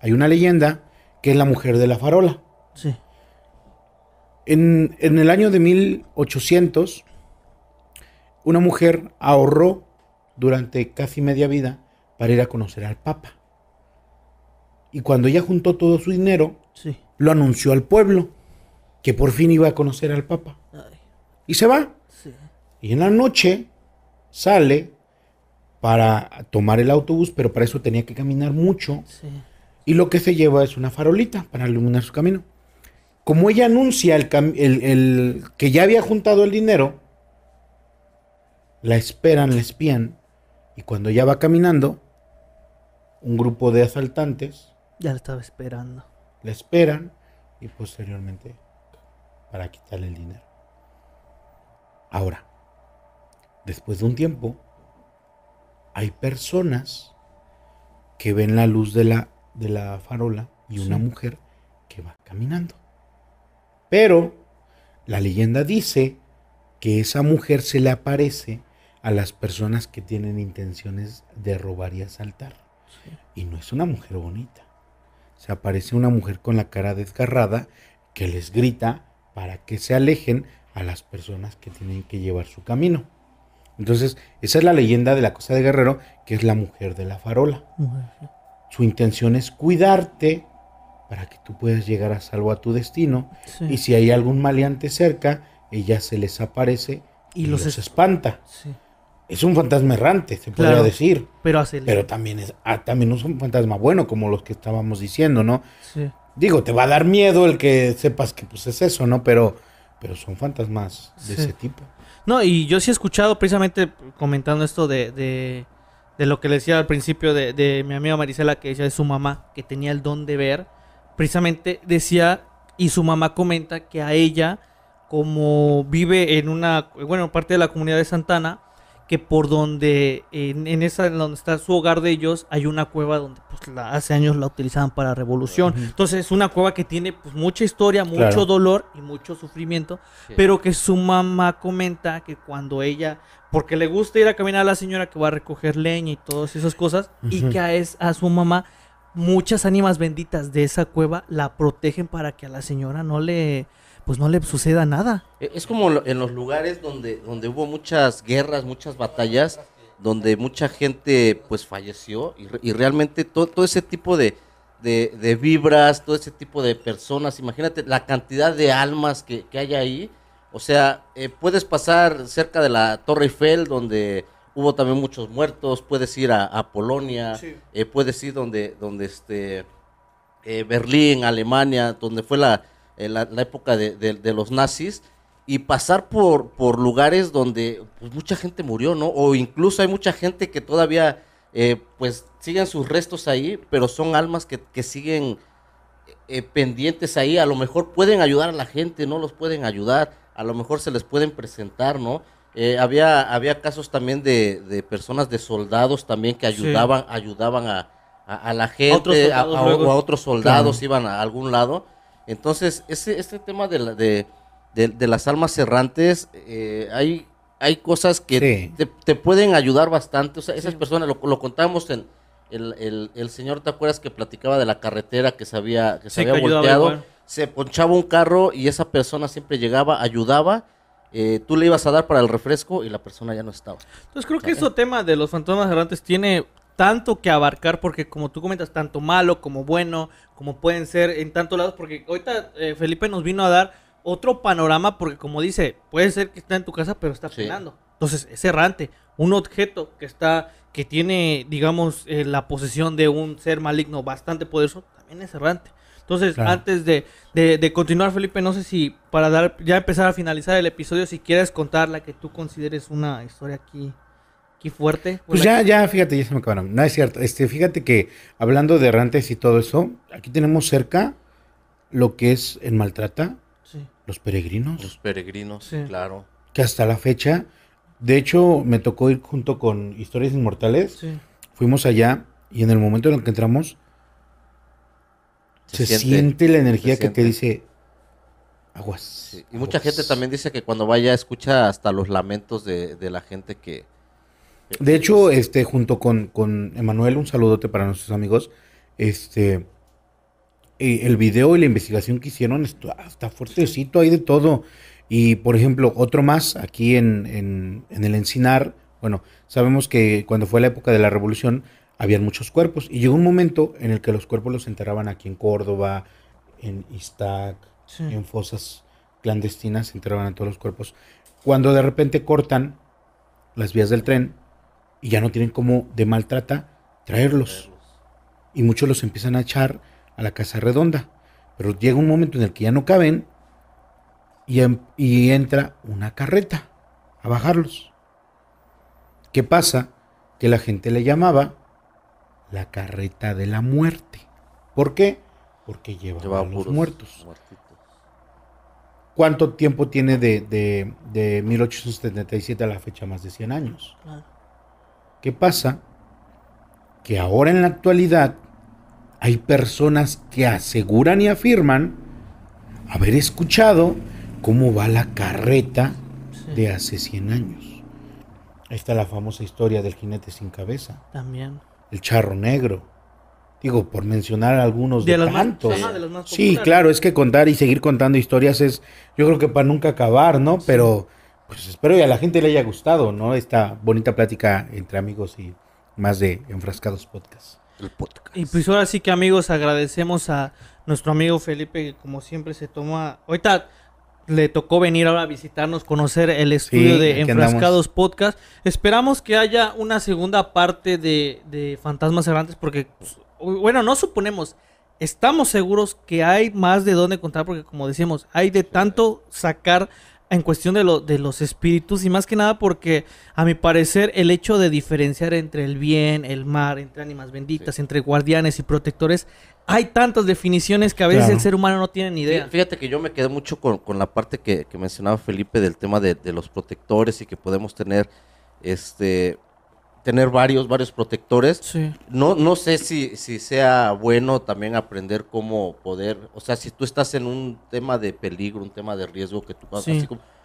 hay una leyenda que es la mujer de la farola. Sí. En, en el año de 1800, una mujer ahorró durante casi media vida para ir a conocer al Papa. Y cuando ella juntó todo su dinero, lo anunció al pueblo, que por fin iba a conocer al Papa. Y se va. Y en la noche sale para tomar el autobús, pero para eso tenía que caminar mucho. Y lo que se lleva es una farolita para iluminar su camino. Como ella anuncia el que ya había juntado el dinero, la esperan, la espían, y cuando ya va caminando, un grupo de asaltantes... Ya la estaba esperando. La esperan y posteriormente para quitarle el dinero. Ahora, después de un tiempo, hay personas que ven la luz de la, de la farola y una mujer que va caminando. Pero la leyenda dice que esa mujer se le aparece a las personas que tienen intenciones de robar y asaltar. Y no es una mujer bonita. Se aparece una mujer con la cara desgarrada que les grita para que se alejen a las personas que tienen que llevar su camino. Entonces, esa es la leyenda de la Cosa de Guerrero, que es la mujer de la farola. Su intención es cuidarte para que tú puedas llegar a salvo a tu destino. Y si hay algún maleante cerca, ella se les aparece y, los, los, espanta. Sí es un fantasma errante, se podría decir. Pero, pero también es ah, también un fantasma bueno, como los que estábamos diciendo, ¿no? Sí. Digo, te va a dar miedo el que sepas que pues es eso, ¿no? Pero, pero son fantasmas de ese tipo. No, y yo sí he escuchado precisamente comentando esto de, de, de lo que le decía al principio de, de, mi amiga Marisela, que ella es su mamá, que tenía el don de ver. Precisamente decía, y su mamá comenta que a ella, como vive en una, bueno, parte de la comunidad de Santana, que por donde, en, esa donde está su hogar de ellos, hay una cueva donde pues, hace años la utilizaban para revolución. Entonces es una cueva que tiene pues, mucha historia, mucho dolor y mucho sufrimiento, pero que su mamá comenta que cuando ella, porque le gusta ir a caminar a la señora que va a recoger leña y todas esas cosas, y que es, a su mamá muchas ánimas benditas de esa cueva la protegen para que a la señora no le pues no le suceda nada. E, es como en los lugares donde, donde hubo muchas guerras, muchas batallas, donde mucha gente pues falleció y, realmente todo, ese tipo de, de, vibras, todo ese tipo de personas, imagínate la cantidad de almas que, hay ahí. O sea, eh, puedes pasar cerca de la Torre Eiffel donde hubo también muchos muertos, puedes ir a, Polonia, eh, puedes ir donde, donde este, eh, Berlín, Alemania, donde fue la, la, época de, los nazis, y pasar por, lugares donde pues, mucha gente murió, ¿no? O incluso hay mucha gente que todavía, eh, pues, siguen sus restos ahí, pero son almas que, siguen eh, eh, pendientes ahí. A lo mejor pueden ayudar a la gente, ¿no? Los pueden ayudar, a lo mejor se les pueden presentar, ¿no? había, había casos también de, personas, de soldados también que ayudaban, ayudaban a, la gente, a, otros soldados, iban a algún lado. Entonces, ese, este tema de, de, las almas errantes, eh, hay, hay cosas que te, pueden ayudar bastante. O sea, esas personas, lo, lo contamos en... El, señor, ¿te acuerdas que platicaba de la carretera que se había, que se había volteado? Se ponchaba un carro y esa persona siempre llegaba, ayudaba. Eh, tú le ibas a dar para el refresco y la persona ya no estaba. Entonces creo que ese eh. tema de los fantasmas errantes tiene tanto que abarcar porque como tú comentas, tanto malo como bueno, como pueden ser en tantos lados, porque ahorita eh, Felipe nos vino a dar otro panorama porque como dice, puede ser que está en tu casa pero está penando. Entonces es errante, un objeto que está que tiene, digamos, eh, la posesión de un ser maligno bastante poderoso, también es errante. Entonces, antes de, continuar, Felipe, no sé si para dar ya empezar a finalizar el episodio, si quieres contar la que tú consideres una historia aquí Qué fuerte. Pues ya, ya, fíjate, ya se me acabaron. No es cierto. Este, fíjate que hablando de errantes y todo eso, aquí tenemos cerca lo que es en Maltrata, sí. los peregrinos. Los peregrinos, claro. Que hasta la fecha, de hecho, me tocó ir junto con Historias Inmortales. Sí. Fuimos allá y en el momento en el que entramos, se, siente, la energía que te dice aguas. Y mucha gente también dice que cuando vaya escucha hasta los lamentos de la gente que, de hecho, este, junto con, Emanuel, un saludote para nuestros amigos. Este, el video y la investigación que hicieron está, fuertecito, ahí de todo. Y por ejemplo, otro más aquí en, el Encinar, bueno, sabemos que cuando fue la época de la revolución habían muchos cuerpos y llegó un momento en el que los cuerpos los enterraban aquí en Córdoba, en Istac, en fosas clandestinas, enterraban a todos los cuerpos. Cuando de repente cortan las vías del tren, y ya no tienen como de maltrata traerlos. Y muchos los empiezan a echar a la casa redonda. Pero llega un momento en el que ya no caben y, em, entra una carreta a bajarlos. ¿Qué pasa? Que la gente le llamaba la carreta de la muerte. ¿Por qué? Porque lleva a los muertos. ¿Cuánto tiempo tiene de, de, de 1877 a la fecha? Más de 100 años. Claro. ¿Qué pasa? Que ahora en la actualidad hay personas que aseguran y afirman haber escuchado cómo va la carreta de hace 100 años. Ahí está la famosa historia del jinete sin cabeza. También. El charro negro. Digo, por mencionar algunos de, los tantos. sí, claro, es que contar y seguir contando historias es, yo creo que para nunca acabar, ¿no? Pero pues espero que a la gente le haya gustado, ¿no? Esta bonita plática entre amigos y más de Enfrascados Podcast. El podcast. Y pues ahora sí que amigos, agradecemos a nuestro amigo Felipe que como siempre se toma... Ahorita le tocó venir ahora a visitarnos, conocer el estudio de Enfrascados Podcast. Esperamos que haya una segunda parte de, Fantasmas Errantes porque, pues, bueno, no suponemos, estamos seguros que hay más de dónde contar porque como decimos, hay de tanto sacar en cuestión de, lo, de los espíritus y más que nada porque a mi parecer el hecho de diferenciar entre el bien, el mar, entre ánimas benditas, entre guardianes y protectores, hay tantas definiciones que a veces el ser humano no tiene ni idea. fíjate que yo me quedé mucho con, la parte que, mencionaba Felipe del tema de, de, los protectores y que podemos tener este tener varios, varios protectores. No, no sé si, si sea bueno también aprender cómo poder, o sea, si tú estás en un tema de peligro, un tema de riesgo, que tú,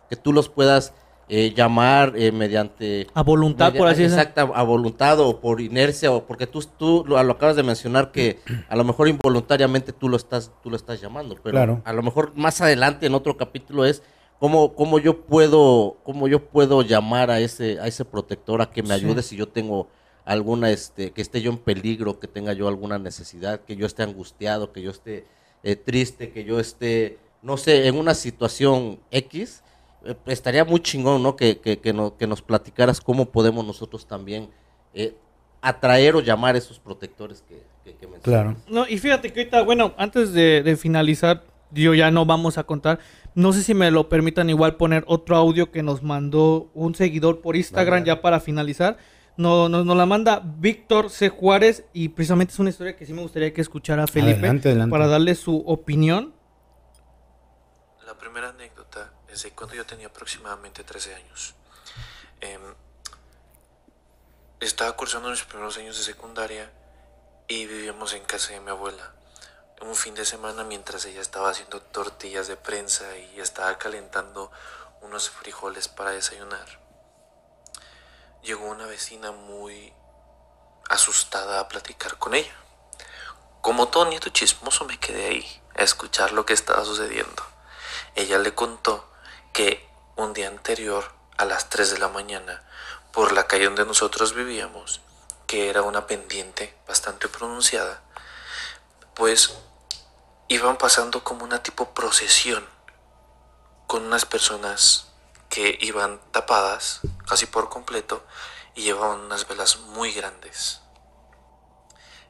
que tú los puedas eh, llamar eh, mediante... A voluntad, por así decirlo. Exacta, a voluntad o por inercia, o porque tú, tú lo, acabas de mencionar que [CLEARS THROAT] a lo mejor involuntariamente tú lo estás, tú lo estás llamando, pero a lo mejor más adelante en otro capítulo es ¿Cómo, cómo, yo puedo, cómo yo puedo llamar a ese, a ese protector a que me ayude si yo tengo alguna, este, que esté yo en peligro, que tenga yo alguna necesidad, que yo esté angustiado, que yo esté eh, triste, que yo esté, no sé, en una situación X? Eh, pues, estaría muy chingón, ¿no? Que, que, nos platicaras cómo podemos nosotros también eh, atraer o llamar a esos protectores que, que, Claro. No, y fíjate que ahorita, bueno, antes de, de finalizar, yo ya no vamos a contar. No sé si me lo permitan igual poner otro audio que nos mandó un seguidor por Instagram ya para finalizar. No, nos la manda Víctor C. Juárez y precisamente es una historia que sí me gustaría que escuchara Felipe para darle su opinión. La primera anécdota es de cuando yo tenía aproximadamente 13 años. Em, estaba cursando mis primeros años de secundaria y vivíamos en casa de mi abuela un fin de semana mientras ella estaba haciendo tortillas de prensa y estaba calentando unos frijoles para desayunar. Llegó una vecina muy asustada a platicar con ella. Como todo nieto chismoso me quedé ahí a escuchar lo que estaba sucediendo. Ella le contó que un día anterior, a las 3 de la mañana, por la calle donde nosotros vivíamos, que era una pendiente bastante pronunciada, pues iban pasando como una tipo procesión con unas personas que iban tapadas casi por completo y llevaban unas velas muy grandes.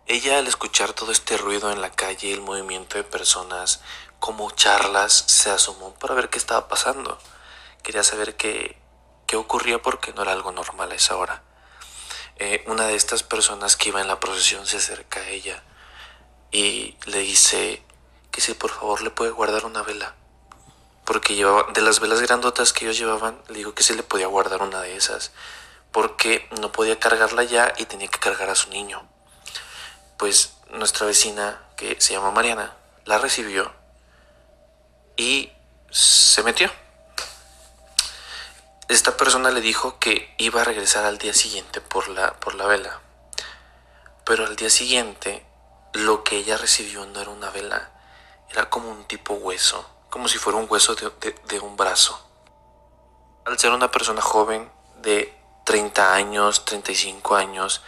Ella al escuchar todo este ruido en la calle, el movimiento de personas, como charlas, se asomó para ver qué estaba pasando. Quería saber qué, ocurría porque no era algo normal a esa hora. Eh, una de estas personas que iba en la procesión se acerca a ella y le dice, que si por favor le puede guardar una vela. Porque llevaba, de las velas grandotas que ellos llevaban, le digo que se le podía guardar una de esas. Porque no podía cargarla ya y tenía que cargar a su niño. Pues nuestra vecina, que se llama Mariana, la recibió y se metió. Esta persona le dijo que iba a regresar al día siguiente por la, por la vela. Pero al día siguiente, lo que ella recibió no era una vela, era como un tipo hueso, como si fuera un hueso de, de un brazo. Al ser una persona joven de 30 años, 35 años,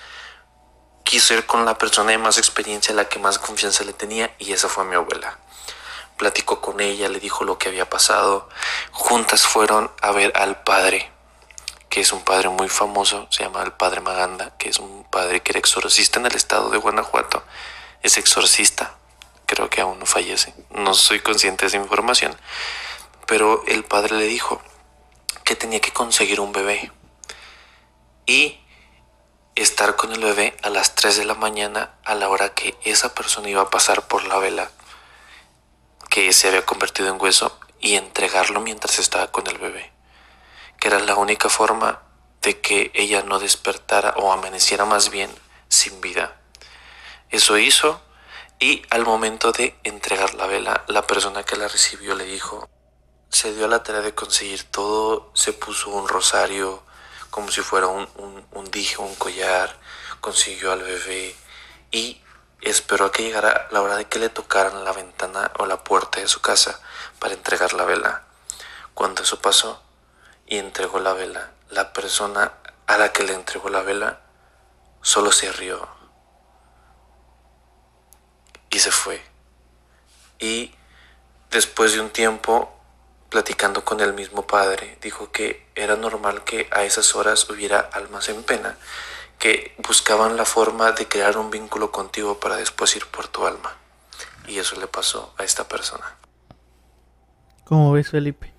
quiso ir con la persona de más experiencia, la que más confianza le tenía, y esa fue mi abuela. Platicó con ella, le dijo lo que había pasado. Juntas fueron a ver al padre, que es un padre muy famoso, se llama el padre Maganda, que es un padre que era exorcista en el estado de Guanajuato. Es exorcista, creo que aún no fallece. No soy consciente de esa información. Pero el padre le dijo que tenía que conseguir un bebé. Y estar con el bebé a las 3 de la mañana a la hora que esa persona iba a pasar por la vela que se había convertido en hueso y entregarlo mientras estaba con el bebé, que era la única forma de que ella no despertara o amaneciera más bien sin vida. Eso hizo y al momento de entregar la vela, la persona que la recibió le dijo, se dio a la tarea de conseguir todo, se puso un rosario, como si fuera un, un, un dije, un collar, consiguió al bebé y esperó a que llegara la hora de que le tocaran la ventana o la puerta de su casa para entregar la vela. Cuando eso pasó y entregó la vela, la persona a la que le entregó la vela solo se rió y se fue. Y después de un tiempo, platicando con el mismo padre, dijo que era normal que a esas horas hubiera almas en pena, que buscaban la forma de crear un vínculo contigo para después ir por tu alma. Y eso le pasó a esta persona. ¿Cómo ves, Felipe?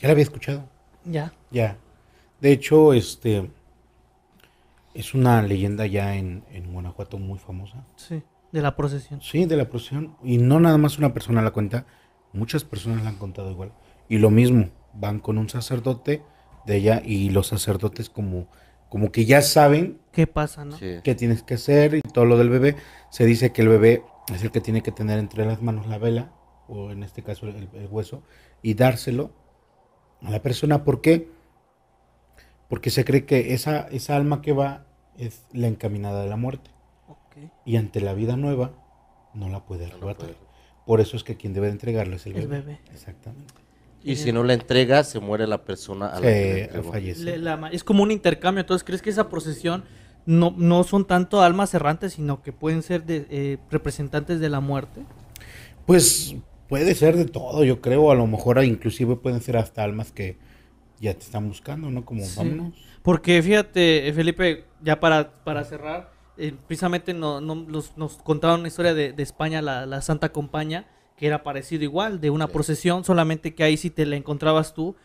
Ya la había escuchado. Ya. Ya. De hecho, este es una leyenda ya en, en Guanajuato muy famosa. Sí. De la procesión. Sí, de la procesión. Y no nada más una persona la cuenta, muchas personas la han contado igual. Y lo mismo, van con un sacerdote de ella y los sacerdotes como, como que ya saben qué pasa, ¿no? ¿Qué tienes que hacer y todo lo del bebé? Se dice que el bebé es el que tiene que tener entre las manos la vela, o en este caso el, hueso, y dárselo a la persona. ¿Por qué? Porque se cree que esa, esa alma que va es la encaminada de la muerte. Y ante la vida nueva no la puede arrebatar. Por eso es que quien debe de entregarlo es el, bebé. Exactamente. Y si no la entrega, se muere la persona a la que fallece. es como un intercambio. Entonces, ¿crees que esa procesión no, no son tanto almas errantes, sino que pueden ser de, eh, representantes de la muerte? Pues puede ser de todo, yo creo. A lo mejor ah, inclusive pueden ser hasta almas que ya te están buscando, ¿no? Como Porque fíjate, eh, Felipe, ya para, para cerrar, eh, precisamente no, nos contaban una historia de, España, la, Santa Compaña, que era parecido igual, de una procesión, solamente que ahí si te la encontrabas tú,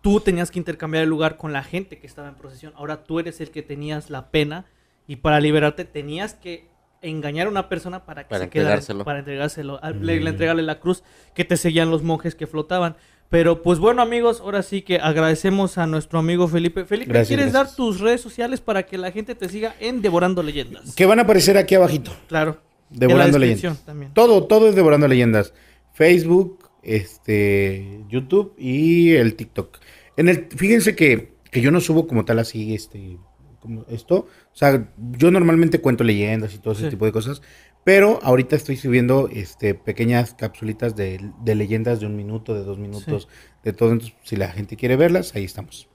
tú tenías que intercambiar el lugar con la gente que estaba en procesión. Ahora tú eres el que tenías la pena y para liberarte tenías que engañar a una persona para que se quedara para entregárselo, le, mm. entregarle la cruz que te seguían los monjes que flotaban. Pero pues bueno amigos, ahora sí que agradecemos a nuestro amigo Felipe. Felipe, ¿quieres dar tus redes sociales para que la gente te siga en Devorando Leyendas? Que van a aparecer aquí abajito. Claro. Devorando Leyendas. Todo, todo es Devorando Leyendas. Facebook, este, YouTube y el TikTok. En el, fíjense que, yo no subo como tal así, este, como esto. O sea, yo normalmente cuento leyendas y todo ese tipo de cosas. Pero ahorita estoy subiendo este, pequeñas capsulitas de, leyendas de un minuto, de dos minutos, de todo. Entonces, si la gente quiere verlas, ahí estamos.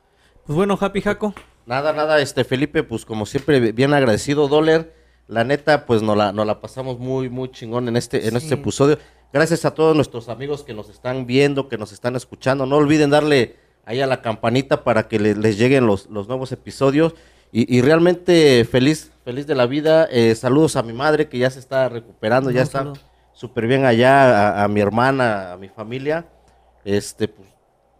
Pues bueno, Happy pues Jaco. Nada, nada, este Felipe, pues como siempre, bien agradecido, Dollar, La neta, pues nos la, la pasamos muy, muy chingón en este, en este episodio. Gracias a todos nuestros amigos que nos están viendo, que nos están escuchando. No olviden darle ahí a la campanita para que les, lleguen los, los nuevos episodios. Y, y realmente feliz feliz de la vida. Eh, saludos a mi madre que ya se está recuperando, ya está súper bien allá, a, mi hermana, a mi familia. Este, pues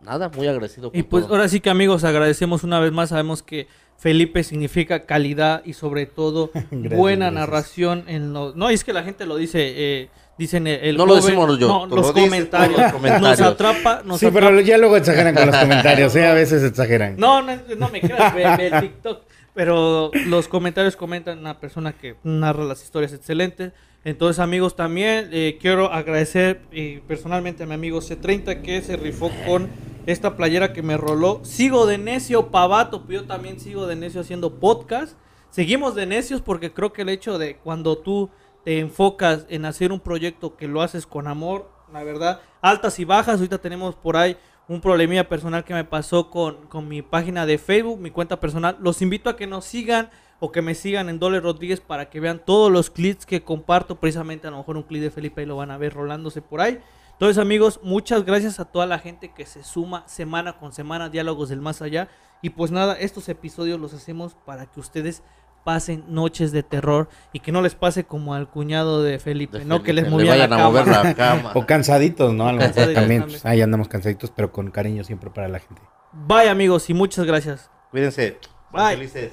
nada, muy agradecido. Y pues ahora sí que amigos, agradecemos una vez más, sabemos que Felipe significa calidad y sobre todo [LAUGHS] buena narración en los... No, es que la gente lo dice... Eh, dicen eh, el, no lo decimos yo, no, los, [LAUGHS] comentarios, nos atrapa sí pero ya luego exageran con los comentarios ¿eh? a veces exageran no no, no me creas ve el TikTok pero los comentarios comentan una persona que narra las historias excelentes. Entonces, amigos, también eh, quiero agradecer eh, personalmente a mi amigo C30 que se rifó con esta playera que me roló. Sigo de necio, pavato. Yo también sigo de necio haciendo podcast. Seguimos de necios porque creo que el hecho de cuando tú te enfocas en hacer un proyecto que lo haces con amor, la verdad, altas y bajas. Ahorita tenemos por ahí un problemilla personal que me pasó con, mi página de Facebook, mi cuenta personal. Los invito a que nos sigan o que me sigan en Dole Rodríguez para que vean todos los clips que comparto. Precisamente a lo mejor un clip de Felipe y lo van a ver rolándose por ahí. Entonces amigos, muchas gracias a toda la gente que se suma semana con semana Diálogos del Más Allá. Y pues nada, estos episodios los hacemos para que ustedes pasen noches de terror y que no les pase como al cuñado de Felipe, no que les muriera la, o cansaditos, ¿no? también. ahí andamos cansaditos, pero con cariño siempre para la gente. Bye, amigos, y muchas gracias. Cuídense. Bye.